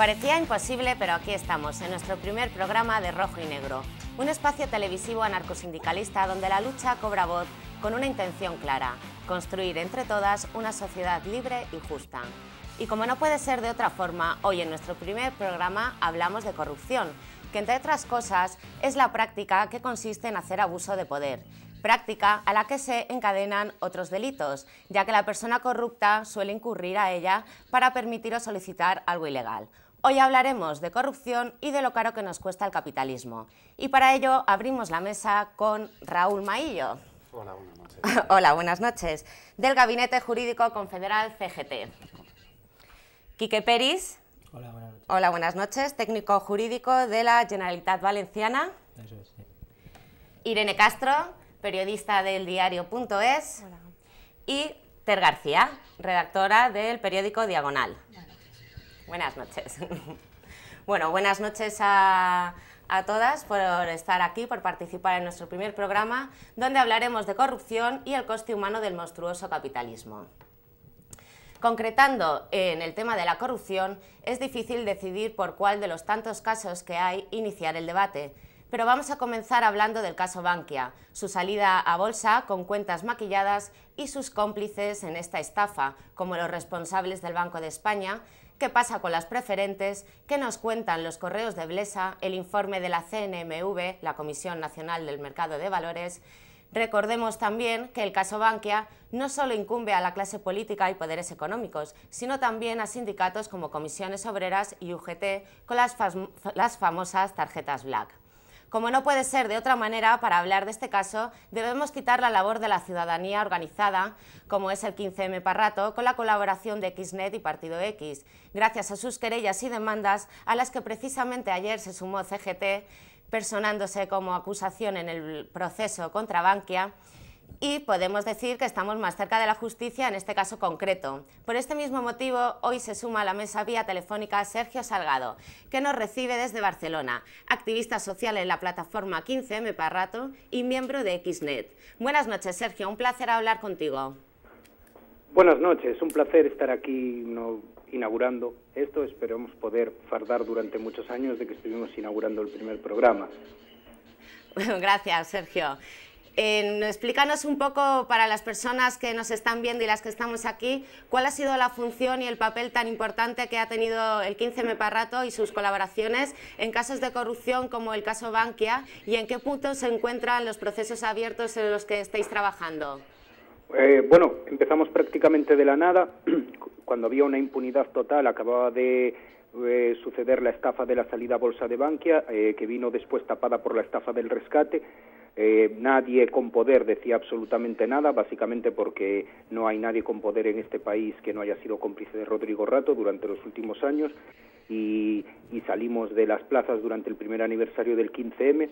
Parecía imposible, pero aquí estamos, en nuestro primer programa de Rojo y Negro, un espacio televisivo anarcosindicalista donde la lucha cobra voz con una intención clara, construir entre todas una sociedad libre y justa. Y como no puede ser de otra forma, hoy en nuestro primer programa hablamos de corrupción, que entre otras cosas es la práctica que consiste en hacer abuso de poder, práctica a la que se encadenan otros delitos, ya que la persona corrupta suele incurrir a ella para permitir o solicitar algo ilegal, Hoy hablaremos de corrupción y de lo caro que nos cuesta el capitalismo. Y para ello abrimos la mesa con Raúl Maillo. Hola, buenas noches. Hola, buenas noches. Del Gabinete Jurídico Confederal CGT. Quique Peris. Hola, buenas noches. Hola, buenas noches. Técnico jurídico de la Generalitat Valenciana. Eso es, Irene Castro, periodista del diario.es. Y Ter García, redactora del periódico Diagonal. Buenas noches. Bueno, buenas noches a, a, todas por estar aquí, por participar en nuestro primer programa, donde hablaremos de corrupción y el coste humano del monstruoso capitalismo. Concretando en el tema de la corrupción, es difícil decidir por cuál de los tantos casos que hay iniciar el debate, pero vamos a comenzar hablando del caso Bankia, su salida a bolsa con cuentas maquilladas y sus cómplices en esta estafa, como los responsables del Banco de España, qué pasa con las preferentes, qué nos cuentan los correos de Blesa, el informe de la CNMV, la Comisión Nacional del Mercado de Valores, Recordemos también que el caso Bankia no solo incumbe a la clase política y poderes económicos, sino también a sindicatos como comisiones obreras y UGT con las, las famosas tarjetas Black. Como no puede ser de otra manera, para hablar de este caso, debemos quitar la labor de la ciudadanía organizada, como es el 15M Parrato, con la colaboración de Xnet y Partido X, gracias a sus querellas y demandas, a las que precisamente ayer se sumó CGT, personándose como acusación en el proceso contra Bankia, y podemos decir que estamos más cerca de la justicia en este caso concreto. Por este mismo motivo, hoy se suma a la mesa vía telefónica Sergio Salgado, que nos recibe desde Barcelona, activista social en la plataforma 15M Parrato y miembro de Xnet. Buenas noches, Sergio, un placer hablar contigo. Buenas noches, un placer estar aquí inaugurando esto. Esperamos poder fardar durante muchos años de que estuvimos inaugurando el primer programa. gracias, Sergio explícanos un poco para las personas que nos están viendo y las que estamos aquí, cuál ha sido la función y el papel tan importante que ha tenido el 15 meparrato y sus colaboraciones en casos de corrupción como el caso Bankia y en qué punto se encuentran los procesos abiertos en los que estáis trabajando. Eh, bueno, empezamos prácticamente de la nada, cuando había una impunidad total, acababa de eh, suceder la estafa de la salida bolsa de Bankia, eh, que vino después tapada por la estafa del rescate. Eh, nadie con poder decía absolutamente nada, básicamente porque no hay nadie con poder en este país que no haya sido cómplice de Rodrigo Rato durante los últimos años y, y salimos de las plazas durante el primer aniversario del 15M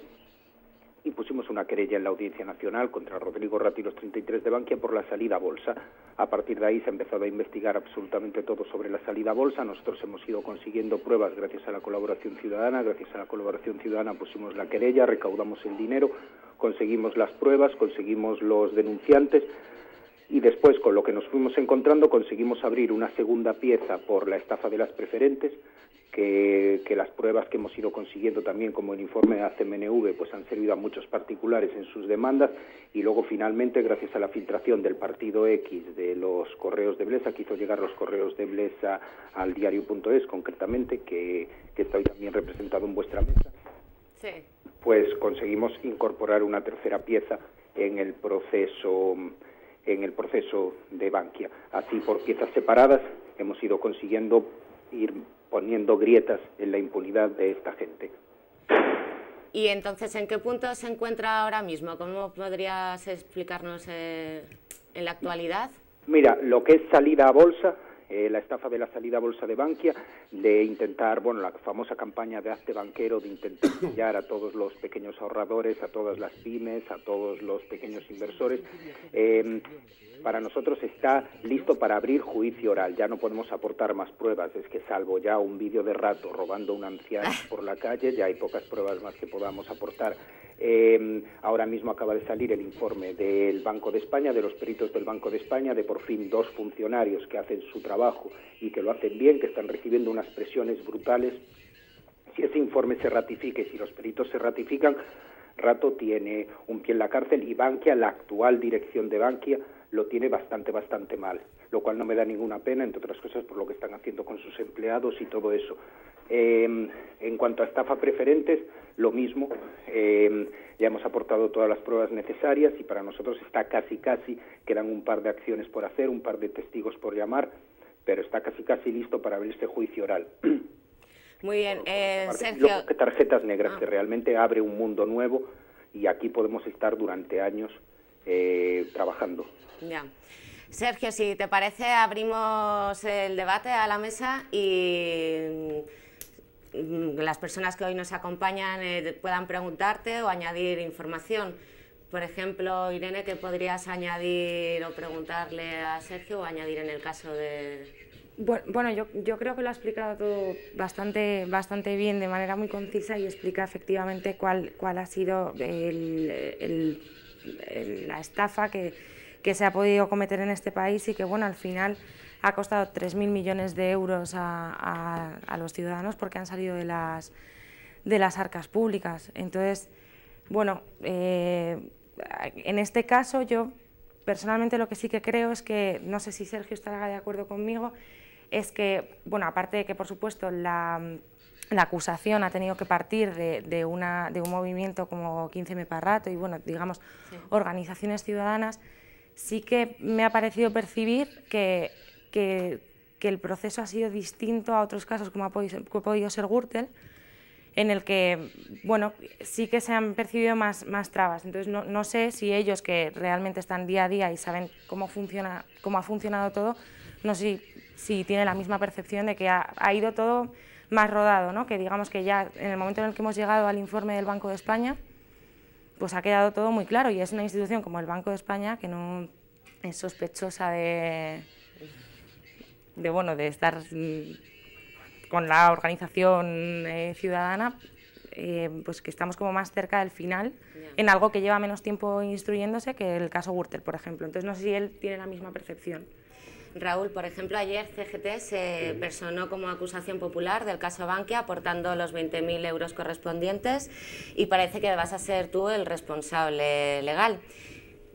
y pusimos una querella en la Audiencia Nacional contra Rodrigo Rato y los 33 de Bankia por la salida a bolsa. A partir de ahí se ha empezado a investigar absolutamente todo sobre la salida a bolsa. Nosotros hemos ido consiguiendo pruebas gracias a la colaboración ciudadana. Gracias a la colaboración ciudadana pusimos la querella, recaudamos el dinero conseguimos las pruebas, conseguimos los denunciantes y después con lo que nos fuimos encontrando conseguimos abrir una segunda pieza por la estafa de las preferentes, que, que las pruebas que hemos ido consiguiendo también como el informe de ACMNV pues han servido a muchos particulares en sus demandas y luego finalmente gracias a la filtración del partido X de los correos de Blesa, que hizo llegar los correos de Blesa al diario.es concretamente, que, que está hoy también representado en vuestra mesa. Sí pues conseguimos incorporar una tercera pieza en el proceso en el proceso de Bankia. Así por piezas separadas hemos ido consiguiendo ir poniendo grietas en la impunidad de esta gente. ¿Y entonces en qué punto se encuentra ahora mismo? ¿Cómo podrías explicarnos eh, en la actualidad? Mira, lo que es salida a bolsa eh, la estafa de la salida bolsa de Bankia, de intentar, bueno, la famosa campaña de hazte banquero, de intentar pillar a todos los pequeños ahorradores, a todas las pymes, a todos los pequeños inversores. Em, para nosotros está listo para abrir juicio oral. Ya no podemos aportar más pruebas. Es que salvo ya un vídeo de rato robando un anciano ah. por la calle, ya hay pocas pruebas más que podamos aportar. Em, ahora mismo acaba de salir el informe del Banco de España, de los peritos del Banco de España, de por fin dos funcionarios que hacen su trabajo y que lo hacen bien, que están recibiendo unas presiones brutales. Si ese informe se ratifique, si los peritos se ratifican, Rato tiene un pie en la cárcel y Bankia, la actual dirección de Bankia, lo tiene bastante, bastante mal, lo cual no me da ninguna pena, entre otras cosas, por lo que están haciendo con sus empleados y todo eso. Em, en cuanto a estafa preferentes, lo mismo, em, ya hemos aportado todas las pruebas necesarias y para nosotros está casi, casi, quedan un par de acciones por hacer, un par de testigos por llamar, pero está casi casi listo para abrir este juicio oral. Muy bien, pues, eh, Sergio. Luego, tarjetas negras, que ah. realmente abre un mundo nuevo y aquí podemos estar durante años eh, trabajando. Ya. Sergio, si te parece, abrimos el debate a la mesa y mm, las personas que hoy nos acompañan eh, puedan preguntarte o añadir información. Por ejemplo, Irene, ¿qué podrías añadir o preguntarle a Sergio o añadir en el caso de...? Bueno, yo, yo creo que lo ha explicado todo bastante, bastante bien, de manera muy concisa y explica efectivamente cuál, cuál ha sido la estafa que, se ha podido cometer en este país y que, bueno, al final ha costado 3.000 millones de euros a, los ciudadanos porque han salido de las, de las arcas públicas. Entonces, bueno, eh, en este caso yo personalmente lo que sí que creo es que, no sé si Sergio estará de acuerdo conmigo, es que, bueno, aparte de que por supuesto la, acusación ha tenido que partir de, un movimiento como 15 para Rato y, bueno, digamos, organizaciones ciudadanas, sí que me ha parecido percibir que, el proceso ha sido distinto a otros casos como ha podido, ha podido ser Gürtel, en el que, bueno, sí que se han percibido más, más trabas. Entonces, no, sé si ellos que realmente están día a día y saben cómo, funciona, cómo ha funcionado todo, no sé si, si tienen la misma percepción de que ha, ido todo más rodado, ¿no? que digamos que ya en el momento en el que hemos llegado al informe del Banco de España, pues ha quedado todo muy claro y es una institución como el Banco de España que no es sospechosa de, de, bueno, de estar mm, con la organización eh, ciudadana, eh, pues que estamos como más cerca del final en algo que lleva menos tiempo instruyéndose que el caso Gürtel, por ejemplo. Entonces no sé si él tiene la misma percepción. Raúl, por ejemplo, ayer CGT se personó como acusación popular del caso Bankia aportando los 20.000 euros correspondientes y parece que vas a ser tú el responsable legal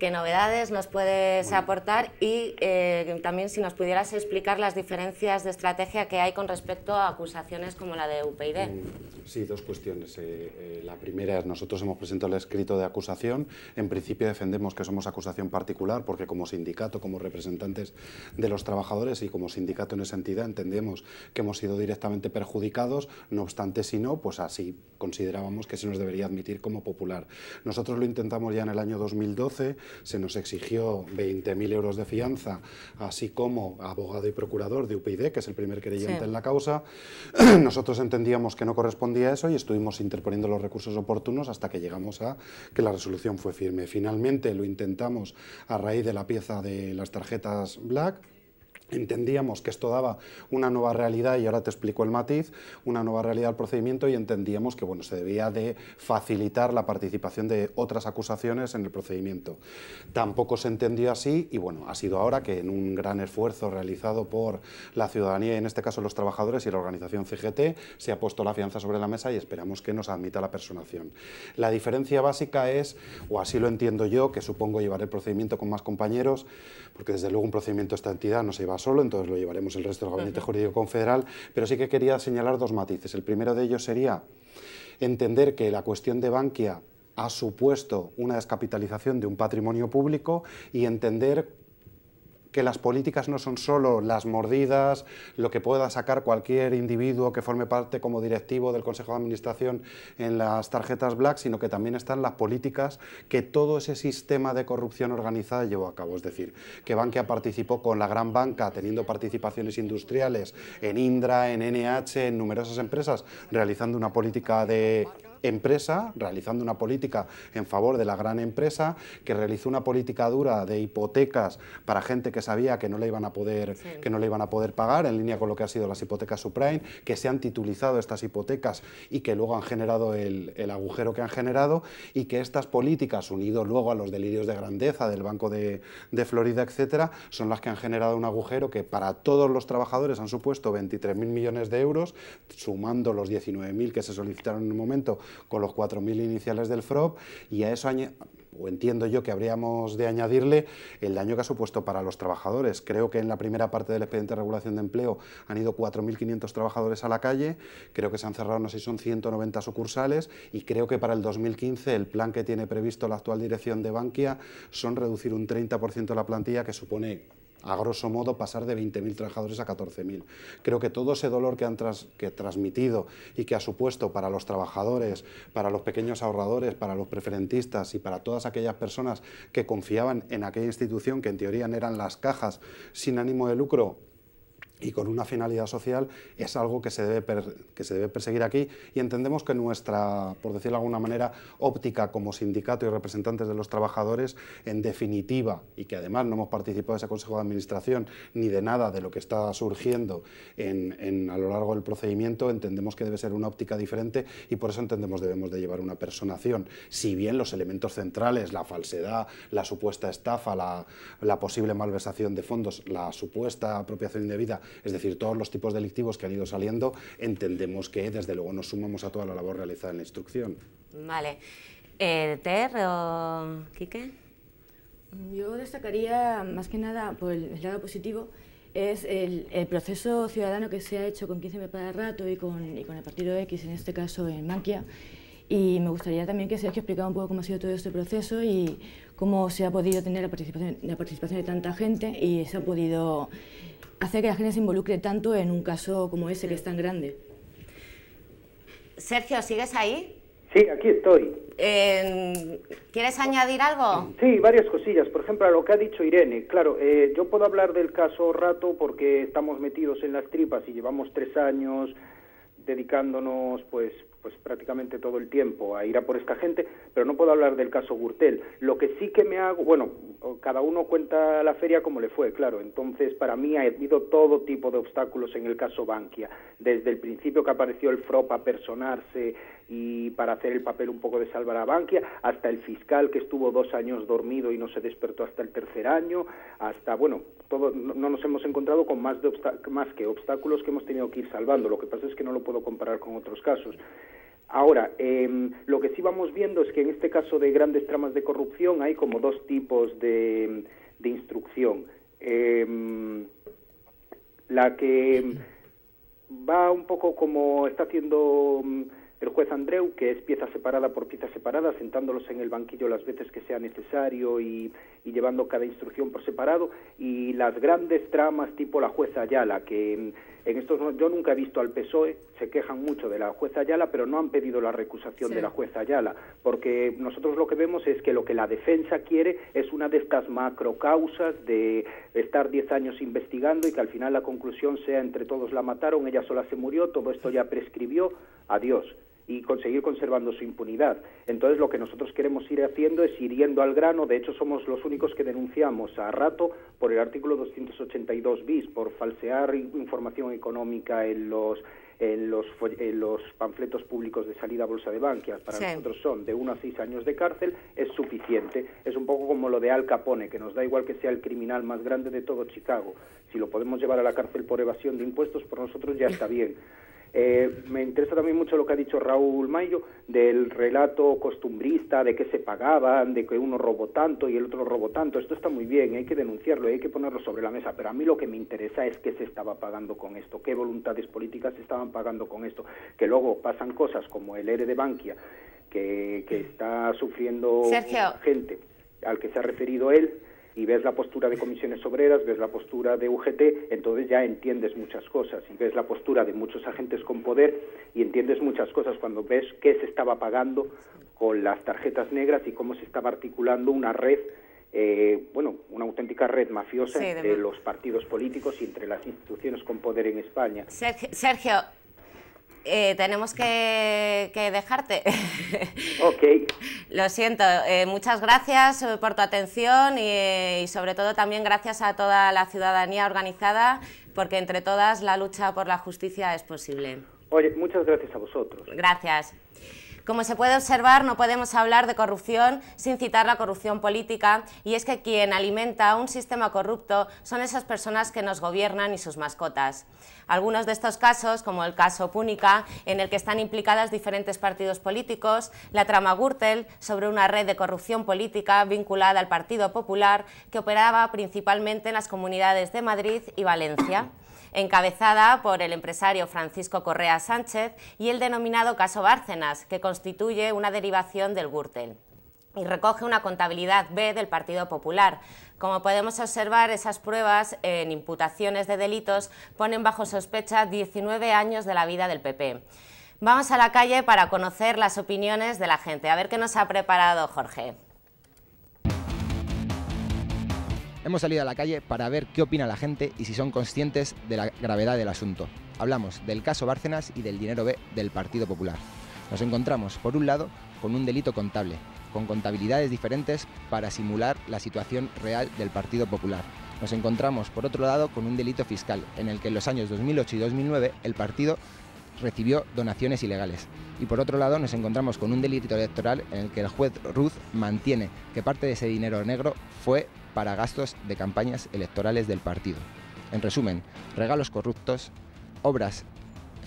qué novedades nos puedes aportar y eh, también si nos pudieras explicar las diferencias de estrategia que hay con respecto a acusaciones como la de UPyD. Mm, sí, dos cuestiones. Eh, eh, la primera es, nosotros hemos presentado el escrito de acusación. En principio defendemos que somos acusación particular porque como sindicato, como representantes de los trabajadores y como sindicato en esa entidad entendemos que hemos sido directamente perjudicados. No obstante, si no, pues así considerábamos que se nos debería admitir como popular. Nosotros lo intentamos ya en el año 2012 se nos exigió 20.000 euros de fianza, así como abogado y procurador de UPID, que es el primer creyente en la causa. Nosotros entendíamos que no correspondía a eso y estuvimos interponiendo los recursos oportunos hasta que llegamos a que la resolución fue firme. Finalmente lo intentamos a raíz de la pieza de las tarjetas Black Entendíamos que esto daba una nueva realidad, y ahora te explico el matiz, una nueva realidad al procedimiento y entendíamos que bueno, se debía de facilitar la participación de otras acusaciones en el procedimiento. Tampoco se entendió así y bueno, ha sido ahora que en un gran esfuerzo realizado por la ciudadanía, y en este caso los trabajadores y la organización CGT, se ha puesto la fianza sobre la mesa y esperamos que nos admita la personación. La diferencia básica es, o así lo entiendo yo, que supongo llevar el procedimiento con más compañeros, porque desde luego un procedimiento de esta entidad no se a solo, entonces lo llevaremos el resto del Gabinete Jurídico Confederal, pero sí que quería señalar dos matices. El primero de ellos sería entender que la cuestión de Bankia ha supuesto una descapitalización de un patrimonio público y entender que las políticas no son solo las mordidas, lo que pueda sacar cualquier individuo que forme parte como directivo del Consejo de Administración en las tarjetas Black, sino que también están las políticas que todo ese sistema de corrupción organizada llevó a cabo. Es decir, que Bankia participó con la gran banca, teniendo participaciones industriales en Indra, en NH, en numerosas empresas, realizando una política de empresa, realizando una política en favor de la gran empresa, que realizó una política dura de hipotecas para gente que sabía que no le iban a poder, que no le iban a poder pagar, en línea con lo que ha sido las hipotecas subprime, que se han titulizado estas hipotecas y que luego han generado el, agujero que han generado, y que estas políticas, unidos luego a los delirios de grandeza del Banco de, Florida, etcétera, son las que han generado un agujero que para todos los trabajadores han supuesto 23.000 millones de euros, sumando los 19.000 que se solicitaron en un momento, con los 4.000 iniciales del FROP, y a eso o entiendo yo que habríamos de añadirle el daño que ha supuesto para los trabajadores. Creo que en la primera parte del expediente de regulación de empleo han ido 4.500 trabajadores a la calle, creo que se han cerrado, no sé si son 190 sucursales y creo que para el 2015 el plan que tiene previsto la actual dirección de Bankia son reducir un 30% la plantilla, que supone a grosso modo, pasar de 20.000 trabajadores a 14.000. Creo que todo ese dolor que han transmitido y que ha supuesto para los trabajadores, para los pequeños ahorradores, para los preferentistas y para todas aquellas personas que confiaban en aquella institución que en teoría eran las cajas sin ánimo de lucro, y con una finalidad social es algo que se, debe que se debe perseguir aquí y entendemos que nuestra, por decirlo de alguna manera, óptica como sindicato y representantes de los trabajadores, en definitiva, y que además no hemos participado de ese Consejo de Administración ni de nada de lo que está surgiendo en, a lo largo del procedimiento, entendemos que debe ser una óptica diferente y por eso entendemos debemos de llevar una personación. Si bien los elementos centrales, la falsedad, la supuesta estafa, la posible malversación de fondos, la supuesta apropiación indebida, es decir, todos los tipos delictivos que han ido saliendo entendemos que desde luego nos sumamos a toda la labor realizada en la instrucción. Vale. Eh, ¿Ter o Quique? Yo destacaría más que nada por el lado positivo es el, proceso ciudadano que se ha hecho con 15 para rato y con, y con, el partido X, en este caso en Manquia. Y me gustaría también que Sergio explicara un poco cómo ha sido todo este proceso y cómo se ha podido tener la participación, la participación de tanta gente y se ha podido Hace que la gente se involucre tanto en un caso como ese que es tan grande. Sergio, ¿sigues ahí? Sí, aquí estoy. Em, ¿Quieres añadir algo? Sí, varias cosillas. Por ejemplo, lo que ha dicho Irene. Claro, eh, yo puedo hablar del caso Rato porque estamos metidos en las tripas y llevamos tres años dedicándonos pues pues prácticamente todo el tiempo a ir a por esta gente, pero no puedo hablar del caso Gurtel Lo que sí que me hago, bueno, cada uno cuenta la feria como le fue, claro, entonces para mí ha habido todo tipo de obstáculos en el caso Bankia, desde el principio que apareció el ...a personarse, y para hacer el papel un poco de salvar a Bankia, hasta el fiscal que estuvo dos años dormido y no se despertó hasta el tercer año, hasta, bueno, todo, no, nos hemos encontrado con más, de más que obstáculos que hemos tenido que ir salvando. Lo que pasa es que no lo puedo comparar con otros casos. Ahora, em, lo que sí vamos viendo es que en este caso de grandes tramas de corrupción hay como dos tipos de, de instrucción. Em, la que va un poco como está haciendo mm, el juez Andreu, que es pieza separada por pieza separada, sentándolos en el banquillo las veces que sea necesario y, llevando cada instrucción por separado, y las grandes tramas tipo la jueza Ayala, que mm, en, estos yo nunca he visto al PSOE, se quejan mucho de la jueza Ayala, pero no han pedido la recusación de la jueza Ayala, porque nosotros lo que vemos es que lo que la defensa quiere es una de estas macro causas de estar 10 años investigando y que al final la conclusión sea entre todos la mataron, ella sola se murió, todo esto ya prescribió, adiós y conseguir conservando su impunidad. Entonces lo que nosotros queremos ir haciendo es ir yendo al grano, de hecho somos los únicos que denunciamos a rato por el artículo 282 bis, por falsear información económica en los en los, en los panfletos públicos de salida a Bolsa de Bankia, para nosotros son de uno a seis años de cárcel, es suficiente. Es un poco como lo de Al Capone, que nos da igual que sea el criminal más grande de todo Chicago. Si lo podemos llevar a la cárcel por evasión de impuestos, por nosotros ya está bien. Eh, me interesa también mucho lo que ha dicho Raúl Mayo del relato costumbrista, de que se pagaban, de que uno robó tanto y el otro robó tanto. Esto está muy bien, hay que denunciarlo, hay que ponerlo sobre la mesa, pero a mí lo que me interesa es qué se estaba pagando con esto, qué voluntades políticas se estaban pagando con esto, que luego pasan cosas como el ERE e de Bankia, que, que está sufriendo gente al que se ha referido él, y ves la postura de comisiones obreras, ves la postura de UGT, entonces ya entiendes muchas cosas y ves la postura de muchos agentes con poder y entiendes muchas cosas cuando ves qué se estaba pagando con las tarjetas negras y cómo se estaba articulando una red eh, bueno, una auténtica red mafiosa de entre los partidos políticos y entre las instituciones con poder en España. Sergio eh, tenemos que, dejarte. ok. Lo siento. Eh, muchas gracias eh, por tu atención y, y, sobre todo también gracias a toda la ciudadanía organizada, porque entre todas la lucha por la justicia es posible. Oye, muchas gracias a vosotros. Gracias. Como se puede observar, no podemos hablar de corrupción sin citar la corrupción política, y es que quien alimenta un sistema corrupto son esas personas que nos gobiernan y sus mascotas. Algunos de estos casos, como el caso Púnica, en el que están implicadas diferentes partidos políticos, la trama Gürtel sobre una red de corrupción política vinculada al Partido Popular que operaba principalmente en las comunidades de Madrid y Valencia encabezada por el empresario Francisco Correa Sánchez y el denominado caso Bárcenas, que constituye una derivación del Gürtel y recoge una contabilidad B del Partido Popular. Como podemos observar, esas pruebas en imputaciones de delitos ponen bajo sospecha 19 años de la vida del PP. Vamos a la calle para conocer las opiniones de la gente. A ver qué nos ha preparado Jorge. Hemos salido a la calle para ver qué opina la gente y si son conscientes de la gravedad del asunto. Hablamos del caso Bárcenas y del dinero B del Partido Popular. Nos encontramos, por un lado, con un delito contable, con contabilidades diferentes para simular la situación real del Partido Popular. Nos encontramos, por otro lado, con un delito fiscal, en el que en los años 2008 y 2009 el partido recibió donaciones ilegales. Y por otro lado nos encontramos con un delito electoral en el que el juez Ruth mantiene que parte de ese dinero negro fue para gastos de campañas electorales del partido. En resumen, regalos corruptos, obras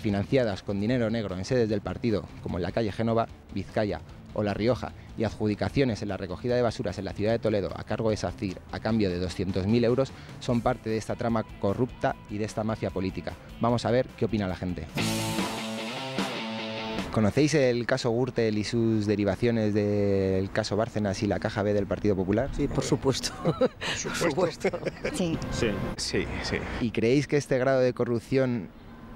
financiadas con dinero negro en sedes del partido, como en la calle Génova, Vizcaya o La Rioja, y adjudicaciones en la recogida de basuras en la ciudad de Toledo a cargo de SACIR a cambio de 200.000 euros, son parte de esta trama corrupta y de esta mafia política. Vamos a ver qué opina la gente. ¿Conocéis el caso Gürtel y sus derivaciones del caso Bárcenas y la caja B del Partido Popular? Sí, por supuesto. por supuesto. Sí. sí. Sí, ¿Y creéis que este grado de corrupción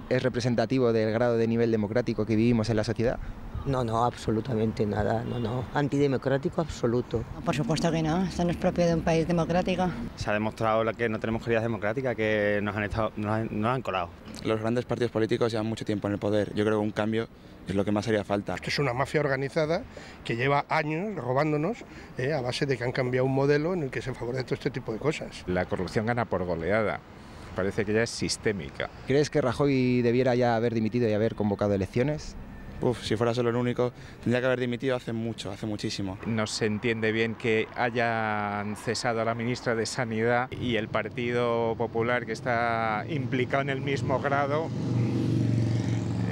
es representativo del grado de nivel democrático que vivimos en la sociedad? No, no, absolutamente nada, no, no. Antidemocrático absoluto. Por supuesto que no, Esto no es propio de un país democrático. Se ha demostrado que no tenemos calidad democrática, que nos han, estado, nos han colado. Los grandes partidos políticos llevan mucho tiempo en el poder. Yo creo que un cambio es lo que más haría falta. es una mafia organizada que lleva años robándonos eh, a base de que han cambiado un modelo en el que se favorece todo este tipo de cosas. La corrupción gana por goleada. Parece que ya es sistémica. ¿Crees que Rajoy debiera ya haber dimitido y haber convocado elecciones? Uf, si fuera solo el único, tendría que haber dimitido hace mucho, hace muchísimo. No se entiende bien que hayan cesado a la ministra de Sanidad y el Partido Popular que está implicado en el mismo grado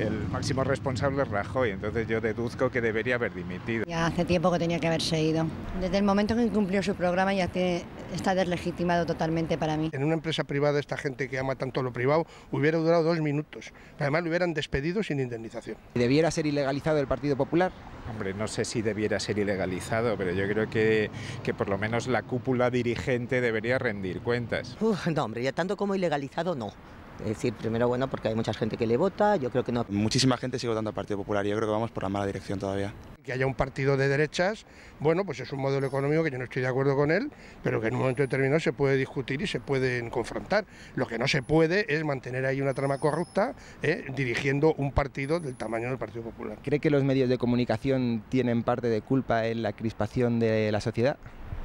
el máximo responsable es Rajoy, entonces yo deduzco que debería haber dimitido. Ya hace tiempo que tenía que haberse ido. Desde el momento que incumplió su programa ya que está deslegitimado totalmente para mí. En una empresa privada esta gente que ama tanto lo privado hubiera durado dos minutos. Además lo hubieran despedido sin indemnización. ¿Debiera ser ilegalizado el Partido Popular? Hombre, no sé si debiera ser ilegalizado, pero yo creo que, que por lo menos la cúpula dirigente debería rendir cuentas. no, hombre, ya tanto como ilegalizado no. Es decir, primero bueno, porque hay mucha gente que le vota, yo creo que no. Muchísima gente sigue votando al Partido Popular y yo creo que vamos por la mala dirección todavía. Que haya un partido de derechas, bueno, pues es un modelo económico que yo no estoy de acuerdo con él, pero que en un momento determinado se puede discutir y se pueden confrontar. Lo que no se puede es mantener ahí una trama corrupta ¿eh? dirigiendo un partido del tamaño del Partido Popular. ¿Cree que los medios de comunicación tienen parte de culpa en la crispación de la sociedad?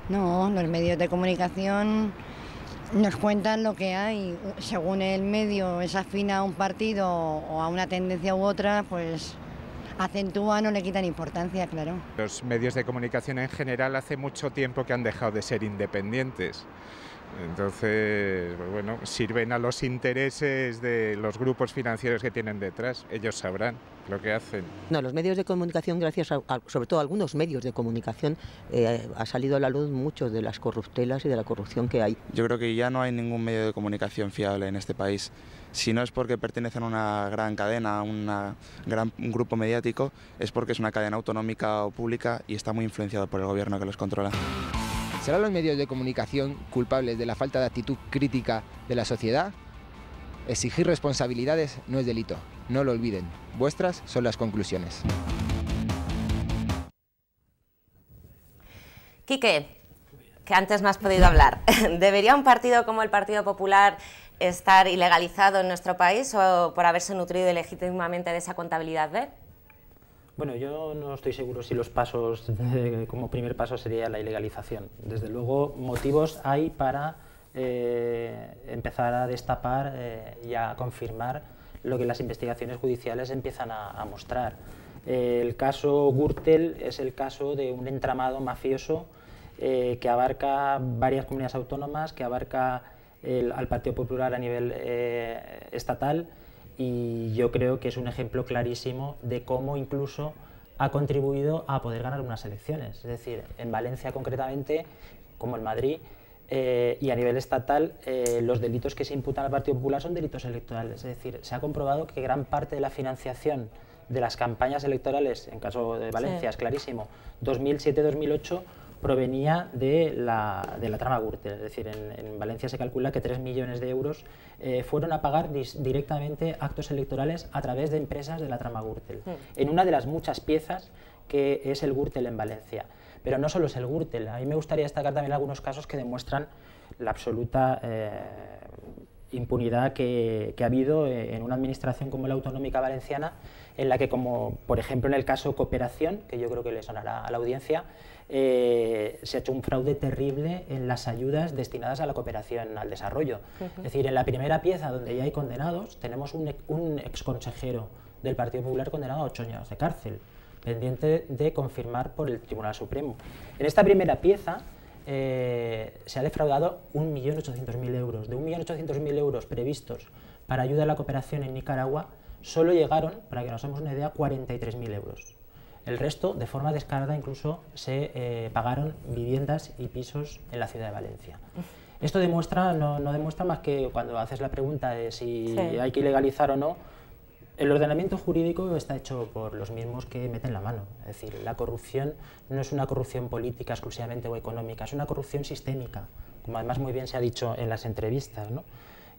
No, los medios de comunicación nos cuentan lo que hay, según el medio es afín a un partido o a una tendencia u otra, pues acentúan o le quitan importancia, claro. Los medios de comunicación en general hace mucho tiempo que han dejado de ser independientes. Entonces, pues bueno, sirven a los intereses de los grupos financieros que tienen detrás. Ellos sabrán lo que hacen. No, los medios de comunicación, gracias a, sobre todo a algunos medios de comunicación, eh, ha salido a la luz mucho de las corruptelas y de la corrupción que hay. Yo creo que ya no hay ningún medio de comunicación fiable en este país. Si no es porque pertenecen a una gran cadena, a una gran, grupo mediático, es porque es una cadena autonómica o pública y está muy influenciado por el gobierno que los controla. ¿Serán los medios de comunicación culpables de la falta de actitud crítica de la sociedad? Exigir responsabilidades no es delito, no lo olviden. Vuestras son las conclusiones. Quique, que antes no has podido hablar, ¿debería un partido como el Partido Popular estar ilegalizado en nuestro país o por haberse nutrido ilegítimamente de esa contabilidad B? Bueno, yo no estoy seguro si los pasos, como primer paso, sería la ilegalización. Desde luego, motivos hay para eh, empezar a destapar eh, y a confirmar lo que las investigaciones judiciales empiezan a, mostrar. el caso Gürtel es el caso de un entramado mafioso eh, que abarca varias comunidades autónomas, que abarca al Partido Popular a nivel estatal y yo creo que es un ejemplo clarísimo de cómo incluso ha contribuido a poder ganar unas elecciones. Es decir, en Valencia concretamente, como en Madrid, eh, y a nivel estatal, eh, los delitos que se imputan al Partido Popular son delitos electorales. Es decir, se ha comprobado que gran parte de la financiación de las campañas electorales, en caso de Valencia es clarísimo, 2007-2008, provenía de la, de la trama Gürtel. Es decir, en, Valencia se calcula que 3 millones de euros eh, fueron a pagar directamente actos electorales a través de empresas de la trama Gürtel, mm. en una de las muchas piezas que es el Gürtel en Valencia. Pero no solo es el Gürtel, a mí me gustaría destacar también algunos casos que demuestran la absoluta... Eh, impunidad que, que, ha habido eh, en una administración como la autonómica valenciana, en la que, como por ejemplo en el caso Cooperación, que yo creo que le sonará a la audiencia, eh, se ha hecho un fraude terrible en las ayudas destinadas a la cooperación al desarrollo. Es decir, en la primera pieza donde ya hay condenados, tenemos un, ex exconsejero del Partido Popular condenado a ocho años de cárcel, pendiente de confirmar por el Tribunal Supremo. En esta primera pieza eh, se ha defraudado 1.800.000 euros. De 1.800.000 euros previstos para ayuda a la cooperación en Nicaragua, solo llegaron, para que nos hagamos una idea, 43.000 euros. El resto, de forma descarada, incluso se eh, pagaron viviendas y pisos en la ciudad de Valencia. Esto demuestra, no, no demuestra más que cuando haces la pregunta de si hay que legalizar o no, el ordenamiento jurídico está hecho por los mismos que meten la mano. Es decir, la corrupción no es una corrupción política exclusivamente o económica, es una corrupción sistémica, como además muy bien se ha dicho en las entrevistas. ¿no?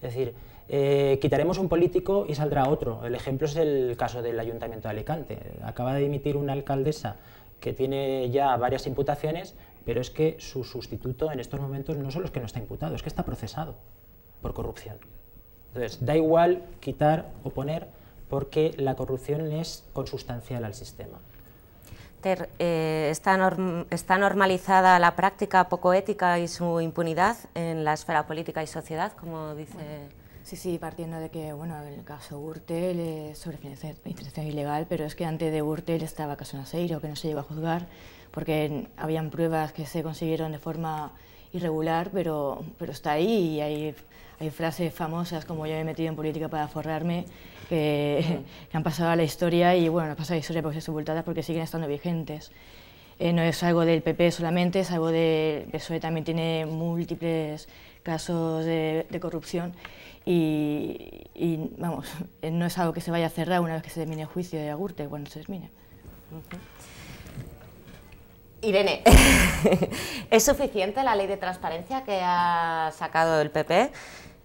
Es decir, eh, quitaremos un político y saldrá otro. El ejemplo es el caso del Ayuntamiento de Alicante. Acaba de dimitir una alcaldesa que tiene ya varias imputaciones, pero es que su sustituto en estos momentos no son los que no está imputado, es que está procesado por corrupción. Entonces, da igual quitar o poner porque la corrupción es consustancial al sistema. Eh, está, normalizada la práctica poco ética y su impunidad en la esfera política y sociedad, como dice... Sí, sí, partiendo de que, bueno, el caso Gürtel es sobre financiación ilegal, pero es que antes de Urtel estaba caso Naseiro, que no se llegó a juzgar, porque habían pruebas que se consiguieron de forma irregular, pero, pero está ahí y hay, frases famosas como yo me he metido en política para forrarme, que, han pasado a la historia y bueno, no pasa a la historia porque ser sepultadas porque siguen estando vigentes. Eh, no es algo del PP solamente, es algo del PSOE también tiene múltiples casos de, corrupción y, vamos, eh, no es algo que se vaya a cerrar una vez que se termine el juicio de Agurte, cuando se termine. Irene, ¿es suficiente la ley de transparencia que ha sacado el PP?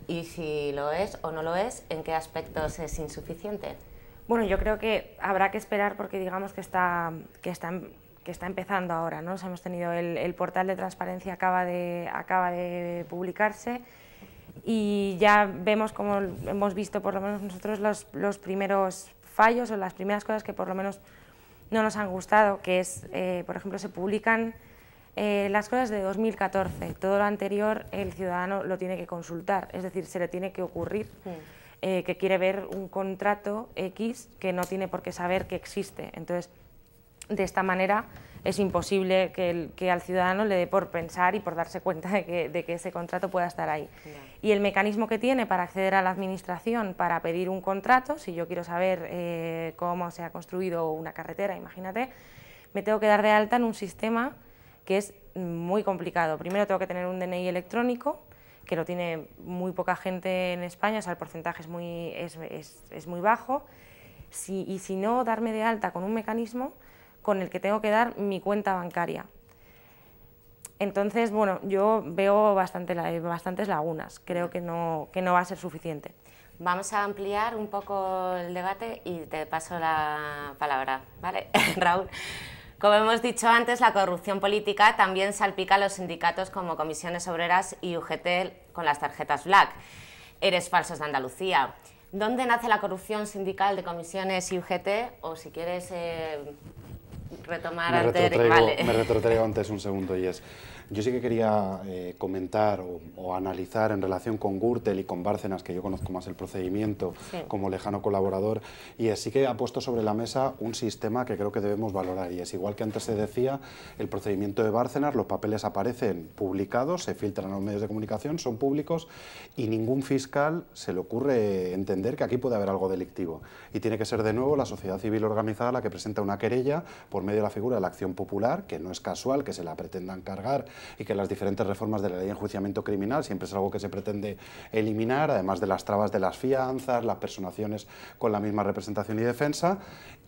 Y si lo es o no lo es, ¿en qué aspectos es insuficiente? Bueno, yo creo que habrá que esperar porque digamos que está, que que está empezando ahora. ¿no? hemos tenido el, portal de transparencia acaba de, acaba de publicarse y ya vemos como hemos visto por lo menos nosotros los, los primeros fallos o las primeras cosas que por lo menos no nos han gustado, que es, eh, por ejemplo, se publican eh, las cosas de 2014. Todo lo anterior el ciudadano lo tiene que consultar, es decir, se le tiene que ocurrir mm. eh, que quiere ver un contrato X que no tiene por qué saber que existe. Entonces, de esta manera es imposible que, que, al ciudadano le dé por pensar y por darse cuenta de que, de que ese contrato pueda estar ahí. Y el mecanismo que tiene para acceder a la administración para pedir un contrato, si yo quiero saber eh, cómo se ha construido una carretera, imagínate, me tengo que dar de alta en un sistema que es muy complicado. Primero tengo que tener un DNI electrónico, que lo tiene muy poca gente en España, o sea, el porcentaje es muy, es, es, es muy bajo. y si no, darme de alta con un mecanismo con el que tengo que dar mi cuenta bancaria. Entonces, bueno, yo veo bastante, bastantes lagunas, creo que no, que no va a ser suficiente. Vamos a ampliar un poco el debate y te paso la palabra, ¿vale? Raúl. Como hemos dicho antes, la corrupción política también salpica a los sindicatos como Comisiones Obreras y UGT con las tarjetas Black. Eres falsos de Andalucía. ¿Dónde nace la corrupción sindical de comisiones y UGT? O si quieres, eh, retomar me antes... Vale. Me retrotraigo antes un segundo y es... Yo sí que quería eh, comentar o, analizar en relación con Gürtel y con Bárcenas, que yo conozco más el procedimiento como lejano colaborador, y así que ha puesto sobre la mesa un sistema que creo que debemos valorar. Y es igual que antes se decía, el procedimiento de Bárcenas, los papeles aparecen publicados, se filtran a los medios de comunicación, son públicos y ningún fiscal se le ocurre entender que aquí puede haber algo delictivo. Y tiene que ser de nuevo la sociedad civil organizada la que presenta una querella por medio de la figura de la acción popular, que no es casual que se la pretendan cargar y que las diferentes reformas de la ley de enjuiciamiento criminal siempre es algo que se pretende eliminar, además de las trabas de las fianzas, las personaciones con la misma representación y defensa,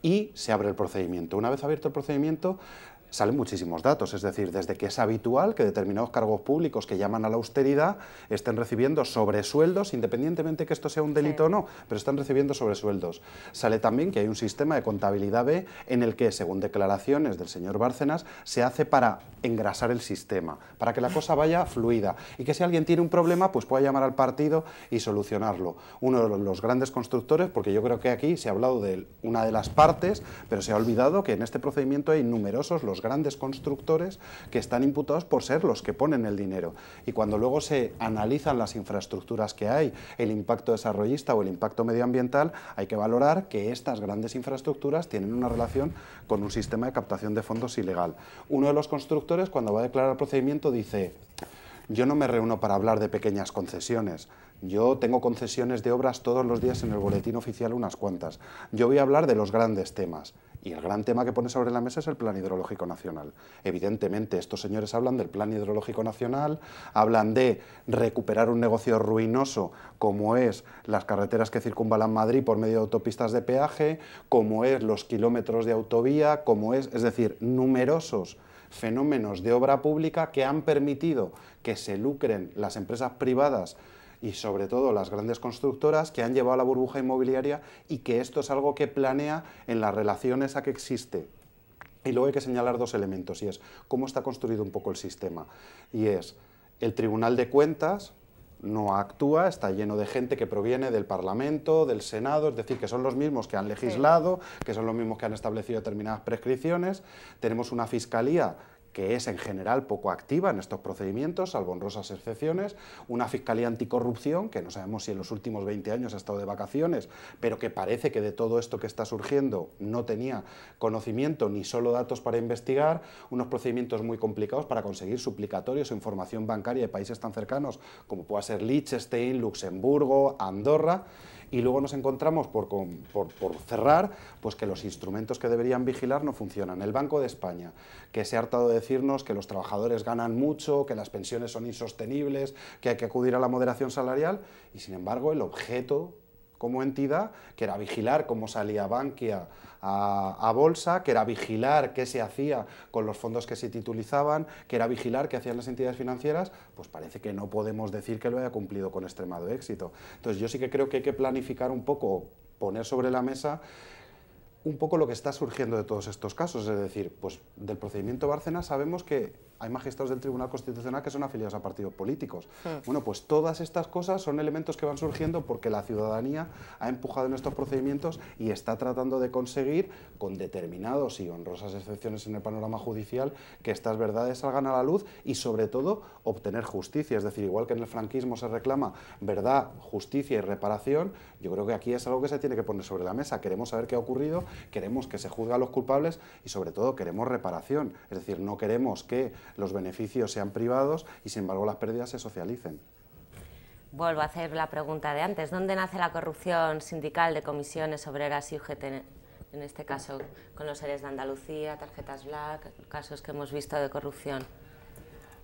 y se abre el procedimiento. Una vez abierto el procedimiento, salen muchísimos datos, es decir, desde que es habitual que determinados cargos públicos que llaman a la austeridad estén recibiendo sobresueldos, independientemente que esto sea un delito o no, pero están recibiendo sobresueldos. Sale también que hay un sistema de contabilidad B en el que, según declaraciones del señor Bárcenas, se hace para engrasar el sistema, para que la cosa vaya fluida y que si alguien tiene un problema, pues pueda llamar al partido y solucionarlo. Uno de los grandes constructores, porque yo creo que aquí se ha hablado de una de las partes, pero se ha olvidado que en este procedimiento hay numerosos los grandes constructores que están imputados por ser los que ponen el dinero. Y cuando luego se analizan las infraestructuras que hay, el impacto desarrollista o el impacto medioambiental, hay que valorar que estas grandes infraestructuras tienen una relación con un sistema de captación de fondos ilegal. Uno de los constructores, cuando va a declarar el procedimiento, dice yo no me reúno para hablar de pequeñas concesiones. Yo tengo concesiones de obras todos los días en el boletín oficial unas cuantas. Yo voy a hablar de los grandes temas. Y el gran tema que pone sobre la mesa es el Plan Hidrológico Nacional. Evidentemente, estos señores hablan del Plan Hidrológico Nacional, hablan de recuperar un negocio ruinoso como es las carreteras que circunvalan Madrid por medio de autopistas de peaje, como es los kilómetros de autovía, como es, es decir, numerosos fenómenos de obra pública que han permitido que se lucren las empresas privadas y sobre todo las grandes constructoras que han llevado la burbuja inmobiliaria y que esto es algo que planea en las relaciones a que existe. Y luego hay que señalar dos elementos y es cómo está construido un poco el sistema y es el Tribunal de Cuentas, no actúa, está lleno de gente que proviene del Parlamento, del Senado, es decir, que son los mismos que han legislado, que son los mismos que han establecido determinadas prescripciones. Tenemos una fiscalía que es en general poco activa en estos procedimientos, salvo honrosas excepciones, una Fiscalía Anticorrupción, que no sabemos si en los últimos 20 años ha estado de vacaciones, pero que parece que de todo esto que está surgiendo no tenía conocimiento ni solo datos para investigar, unos procedimientos muy complicados para conseguir suplicatorios o información bancaria de países tan cercanos como pueda ser Liechtenstein, Luxemburgo, Andorra, y luego nos encontramos, por, cerrar, pues que los instrumentos que deberían vigilar no funcionan. El Banco de España, que se ha hartado de decirnos que los trabajadores ganan mucho, que las pensiones son insostenibles, que hay que acudir a la moderación salarial, y sin embargo el objeto como entidad, que era vigilar cómo salía Bankia a, bolsa, que era vigilar qué se hacía con los fondos que se titulizaban, que era vigilar qué hacían las entidades financieras, pues parece que no podemos decir que lo haya cumplido con extremado éxito. Entonces yo sí que creo que hay que planificar un poco, poner sobre la mesa un poco lo que está surgiendo de todos estos casos, es decir, pues del procedimiento Bárcena sabemos que hay magistrados del Tribunal Constitucional que son afiliados a partidos políticos. Hmm. Bueno, pues todas estas cosas son elementos que van surgiendo porque la ciudadanía ha empujado en estos procedimientos y está tratando de conseguir, con determinados y honrosas excepciones en el panorama judicial, que estas verdades salgan a la luz y sobre todo obtener justicia. Es decir, igual que en el franquismo se reclama verdad, justicia y reparación, yo creo que aquí es algo que se tiene que poner sobre la mesa. Queremos saber qué ha ocurrido, queremos que se juzguen a los culpables y sobre todo queremos reparación. Es decir, no queremos que los beneficios sean privados y sin embargo las pérdidas se socialicen. Vuelvo a hacer la pregunta de antes. ¿Dónde nace la corrupción sindical de comisiones obreras y UGT, en este caso con los seres de Andalucía, tarjetas black, casos que hemos visto de corrupción?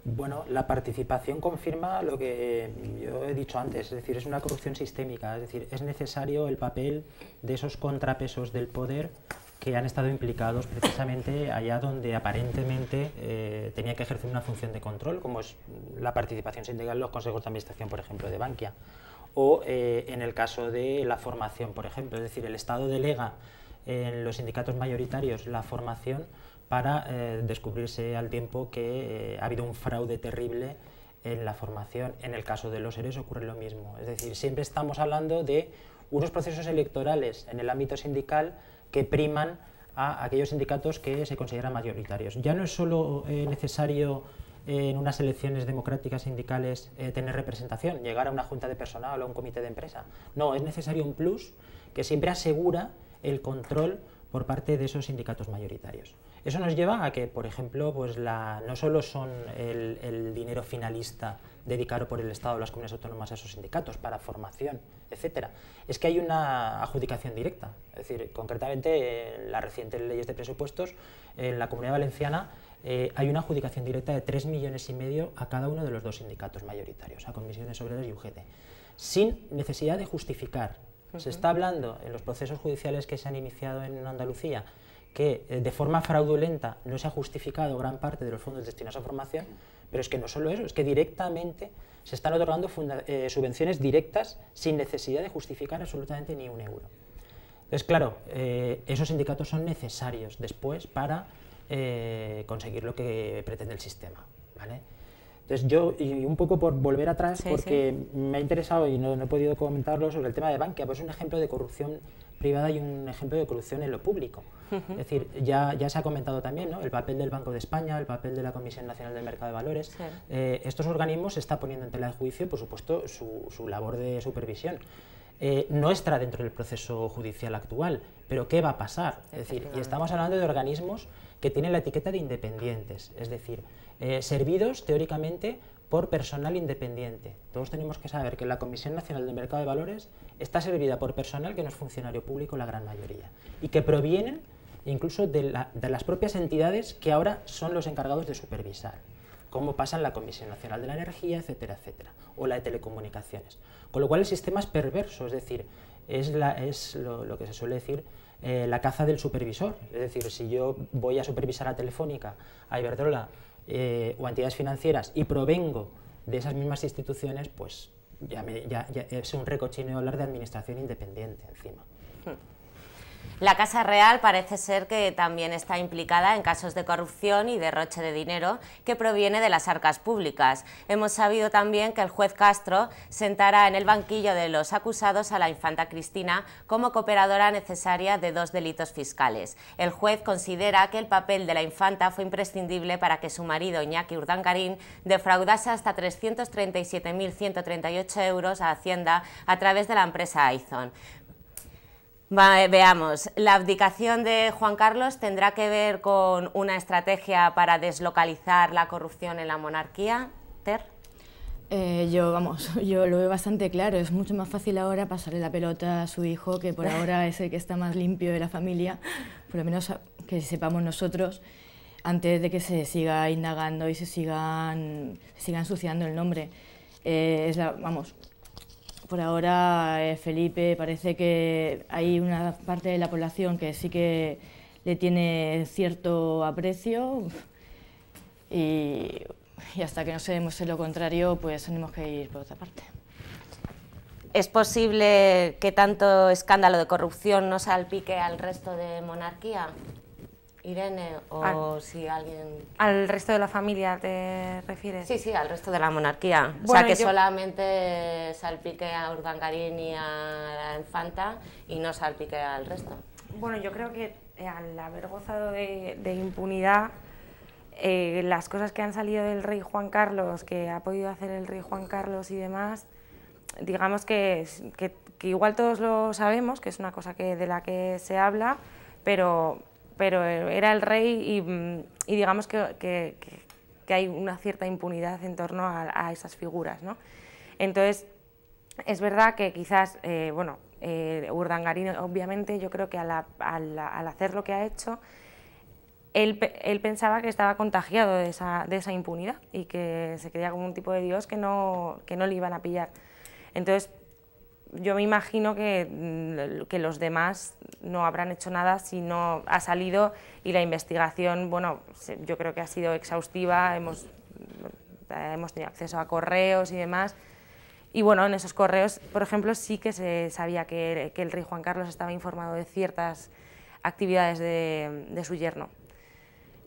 Bueno, la participación confirma lo que yo he dicho antes, es decir, es una corrupción sistémica, es decir, es necesario el papel de esos contrapesos del poder que han estado implicados precisamente allá donde aparentemente eh, tenía que ejercer una función de control, como es la participación sindical en los consejos de administración, por ejemplo, de Bankia, o eh, en el caso de la formación, por ejemplo. Es decir, el Estado delega en los sindicatos mayoritarios la formación para eh, descubrirse al tiempo que ha habido un fraude terrible en la formación. En el caso de los seres ocurre lo mismo. Es decir, siempre estamos hablando de unos procesos electorales en el ámbito sindical que priman a aquellos sindicatos que se consideran mayoritarios. Ya no es solo eh, necesario eh, en unas elecciones democráticas sindicales eh, tener representación, llegar a una junta de personal o a un comité de empresa. No, es necesario un plus que siempre asegura el control por parte de esos sindicatos mayoritarios. Eso nos lleva a que, por ejemplo, pues la, no solo son el, dinero finalista dedicado por el Estado a las comunidades autónomas a esos sindicatos, para formación, etcétera. Es que hay una adjudicación directa. Es decir, concretamente, en las recientes leyes de presupuestos, en la Comunidad Valenciana eh, hay una adjudicación directa de 3 millones y medio a cada uno de los dos sindicatos mayoritarios, a Comisiones Obreras y UGT, sin necesidad de justificar se está hablando en los procesos judiciales que se han iniciado en Andalucía que eh, de forma fraudulenta no se ha justificado gran parte de los fondos destinados a formación, pero es que no solo eso, es que directamente se están otorgando eh, subvenciones directas sin necesidad de justificar absolutamente ni un euro. Entonces, claro, eh, esos sindicatos son necesarios después para conseguir lo que pretende el sistema. ¿vale? Entonces yo, y un poco por volver atrás, porque me ha interesado y no, he podido comentarlo sobre el tema de Bankia, pues es un ejemplo de corrupción privada y un ejemplo de corrupción en lo público. Es decir, ya, ya se ha comentado también ¿no? el papel del Banco de España, el papel de la Comisión Nacional del Mercado de Valores. Eh, estos organismos se está poniendo en tela de juicio, por supuesto, su, su labor de supervisión. Eh, no está dentro del proceso judicial actual, pero ¿qué va a pasar? Es decir, y estamos hablando de organismos que tienen la etiqueta de independientes, es decir, eh, servidos teóricamente por personal independiente. Todos tenemos que saber que la Comisión Nacional del Mercado de Valores está servida por personal que no es funcionario público la gran mayoría y que provienen incluso de, las propias entidades que ahora son los encargados de supervisar como pasa en la Comisión Nacional de la Energía, etcétera, etcétera, o la de telecomunicaciones. Con lo cual el sistema es perverso, es decir, es, lo, que se suele decir eh, la caza del supervisor. Es decir, si yo voy a supervisar a Telefónica, a Iberdrola, eh, o entidades financieras y provengo de esas mismas instituciones, pues ya, me, ya, es un recochineo hablar de administración independiente encima. Hmm. La Casa Real parece ser que también está implicada en casos de corrupción y derroche de dinero que proviene de las arcas públicas. Hemos sabido también que el juez Castro sentará en el banquillo de los acusados a la infanta Cristina como cooperadora necesaria de dos delitos fiscales. El juez considera que el papel de la infanta fue imprescindible para que su marido Iñaki Urdangarín defraudase hasta 337.138 euros a Hacienda a través de la empresa Aizon. Eh, veamos, la abdicación de Juan Carlos tendrá que ver con una estrategia para deslocalizar la corrupción en la monarquía, Ter. Eh, yo, vamos, yo lo veo bastante claro. Es mucho más fácil ahora pasarle la pelota a su hijo, que por ahora es el que está más limpio de la familia, por lo menos ah, que sepamos nosotros, antes de que se siga indagando y se, sigan, se siga ensuciando el nombre. Eh, es la, vamos, por ahora, eh, Felipe, parece que hay una parte de la población que sí que le tiene cierto aprecio y, hasta que no se en lo contrario, pues tenemos que ir por otra parte. ¿Es posible que tanto escándalo de corrupción no salpique al resto de monarquía? Irene o al, si alguien... ¿Al resto de la familia te refieres? Sí, sí, al resto de la monarquía. o sea, que solamente salpique a Urdangarín y a la infanta y no salpique al resto. Bueno, yo creo que eh, al haber gozado de, impunidad, eh, las cosas que han salido del rey Juan Carlos, que ha podido hacer el rey Juan Carlos y demás, digamos que, que, que igual todos lo sabemos, que es una cosa que, de la que se habla, pero pero eh, era el rey y, mm, digamos que, que, hay una cierta impunidad en torno a, esas figuras. ¿no? Entonces, es verdad que quizás, eh, bueno, eh, Urdangarín obviamente yo creo que al, al, hacer lo que ha hecho, él, él, pensaba que estaba contagiado de esa, de esa impunidad y que se creía como un tipo de Dios que no, que no le iban a pillar. Entonces, yo me imagino que, mm, que, los demás no habrán hecho nada si no ha salido y la investigación, bueno, yo creo que ha sido exhaustiva, hemos, mm, hemos tenido acceso a correos y demás. Y bueno, en esos correos, por ejemplo, sí que se sabía que, el rey Juan Carlos estaba informado de ciertas actividades de, de su yerno.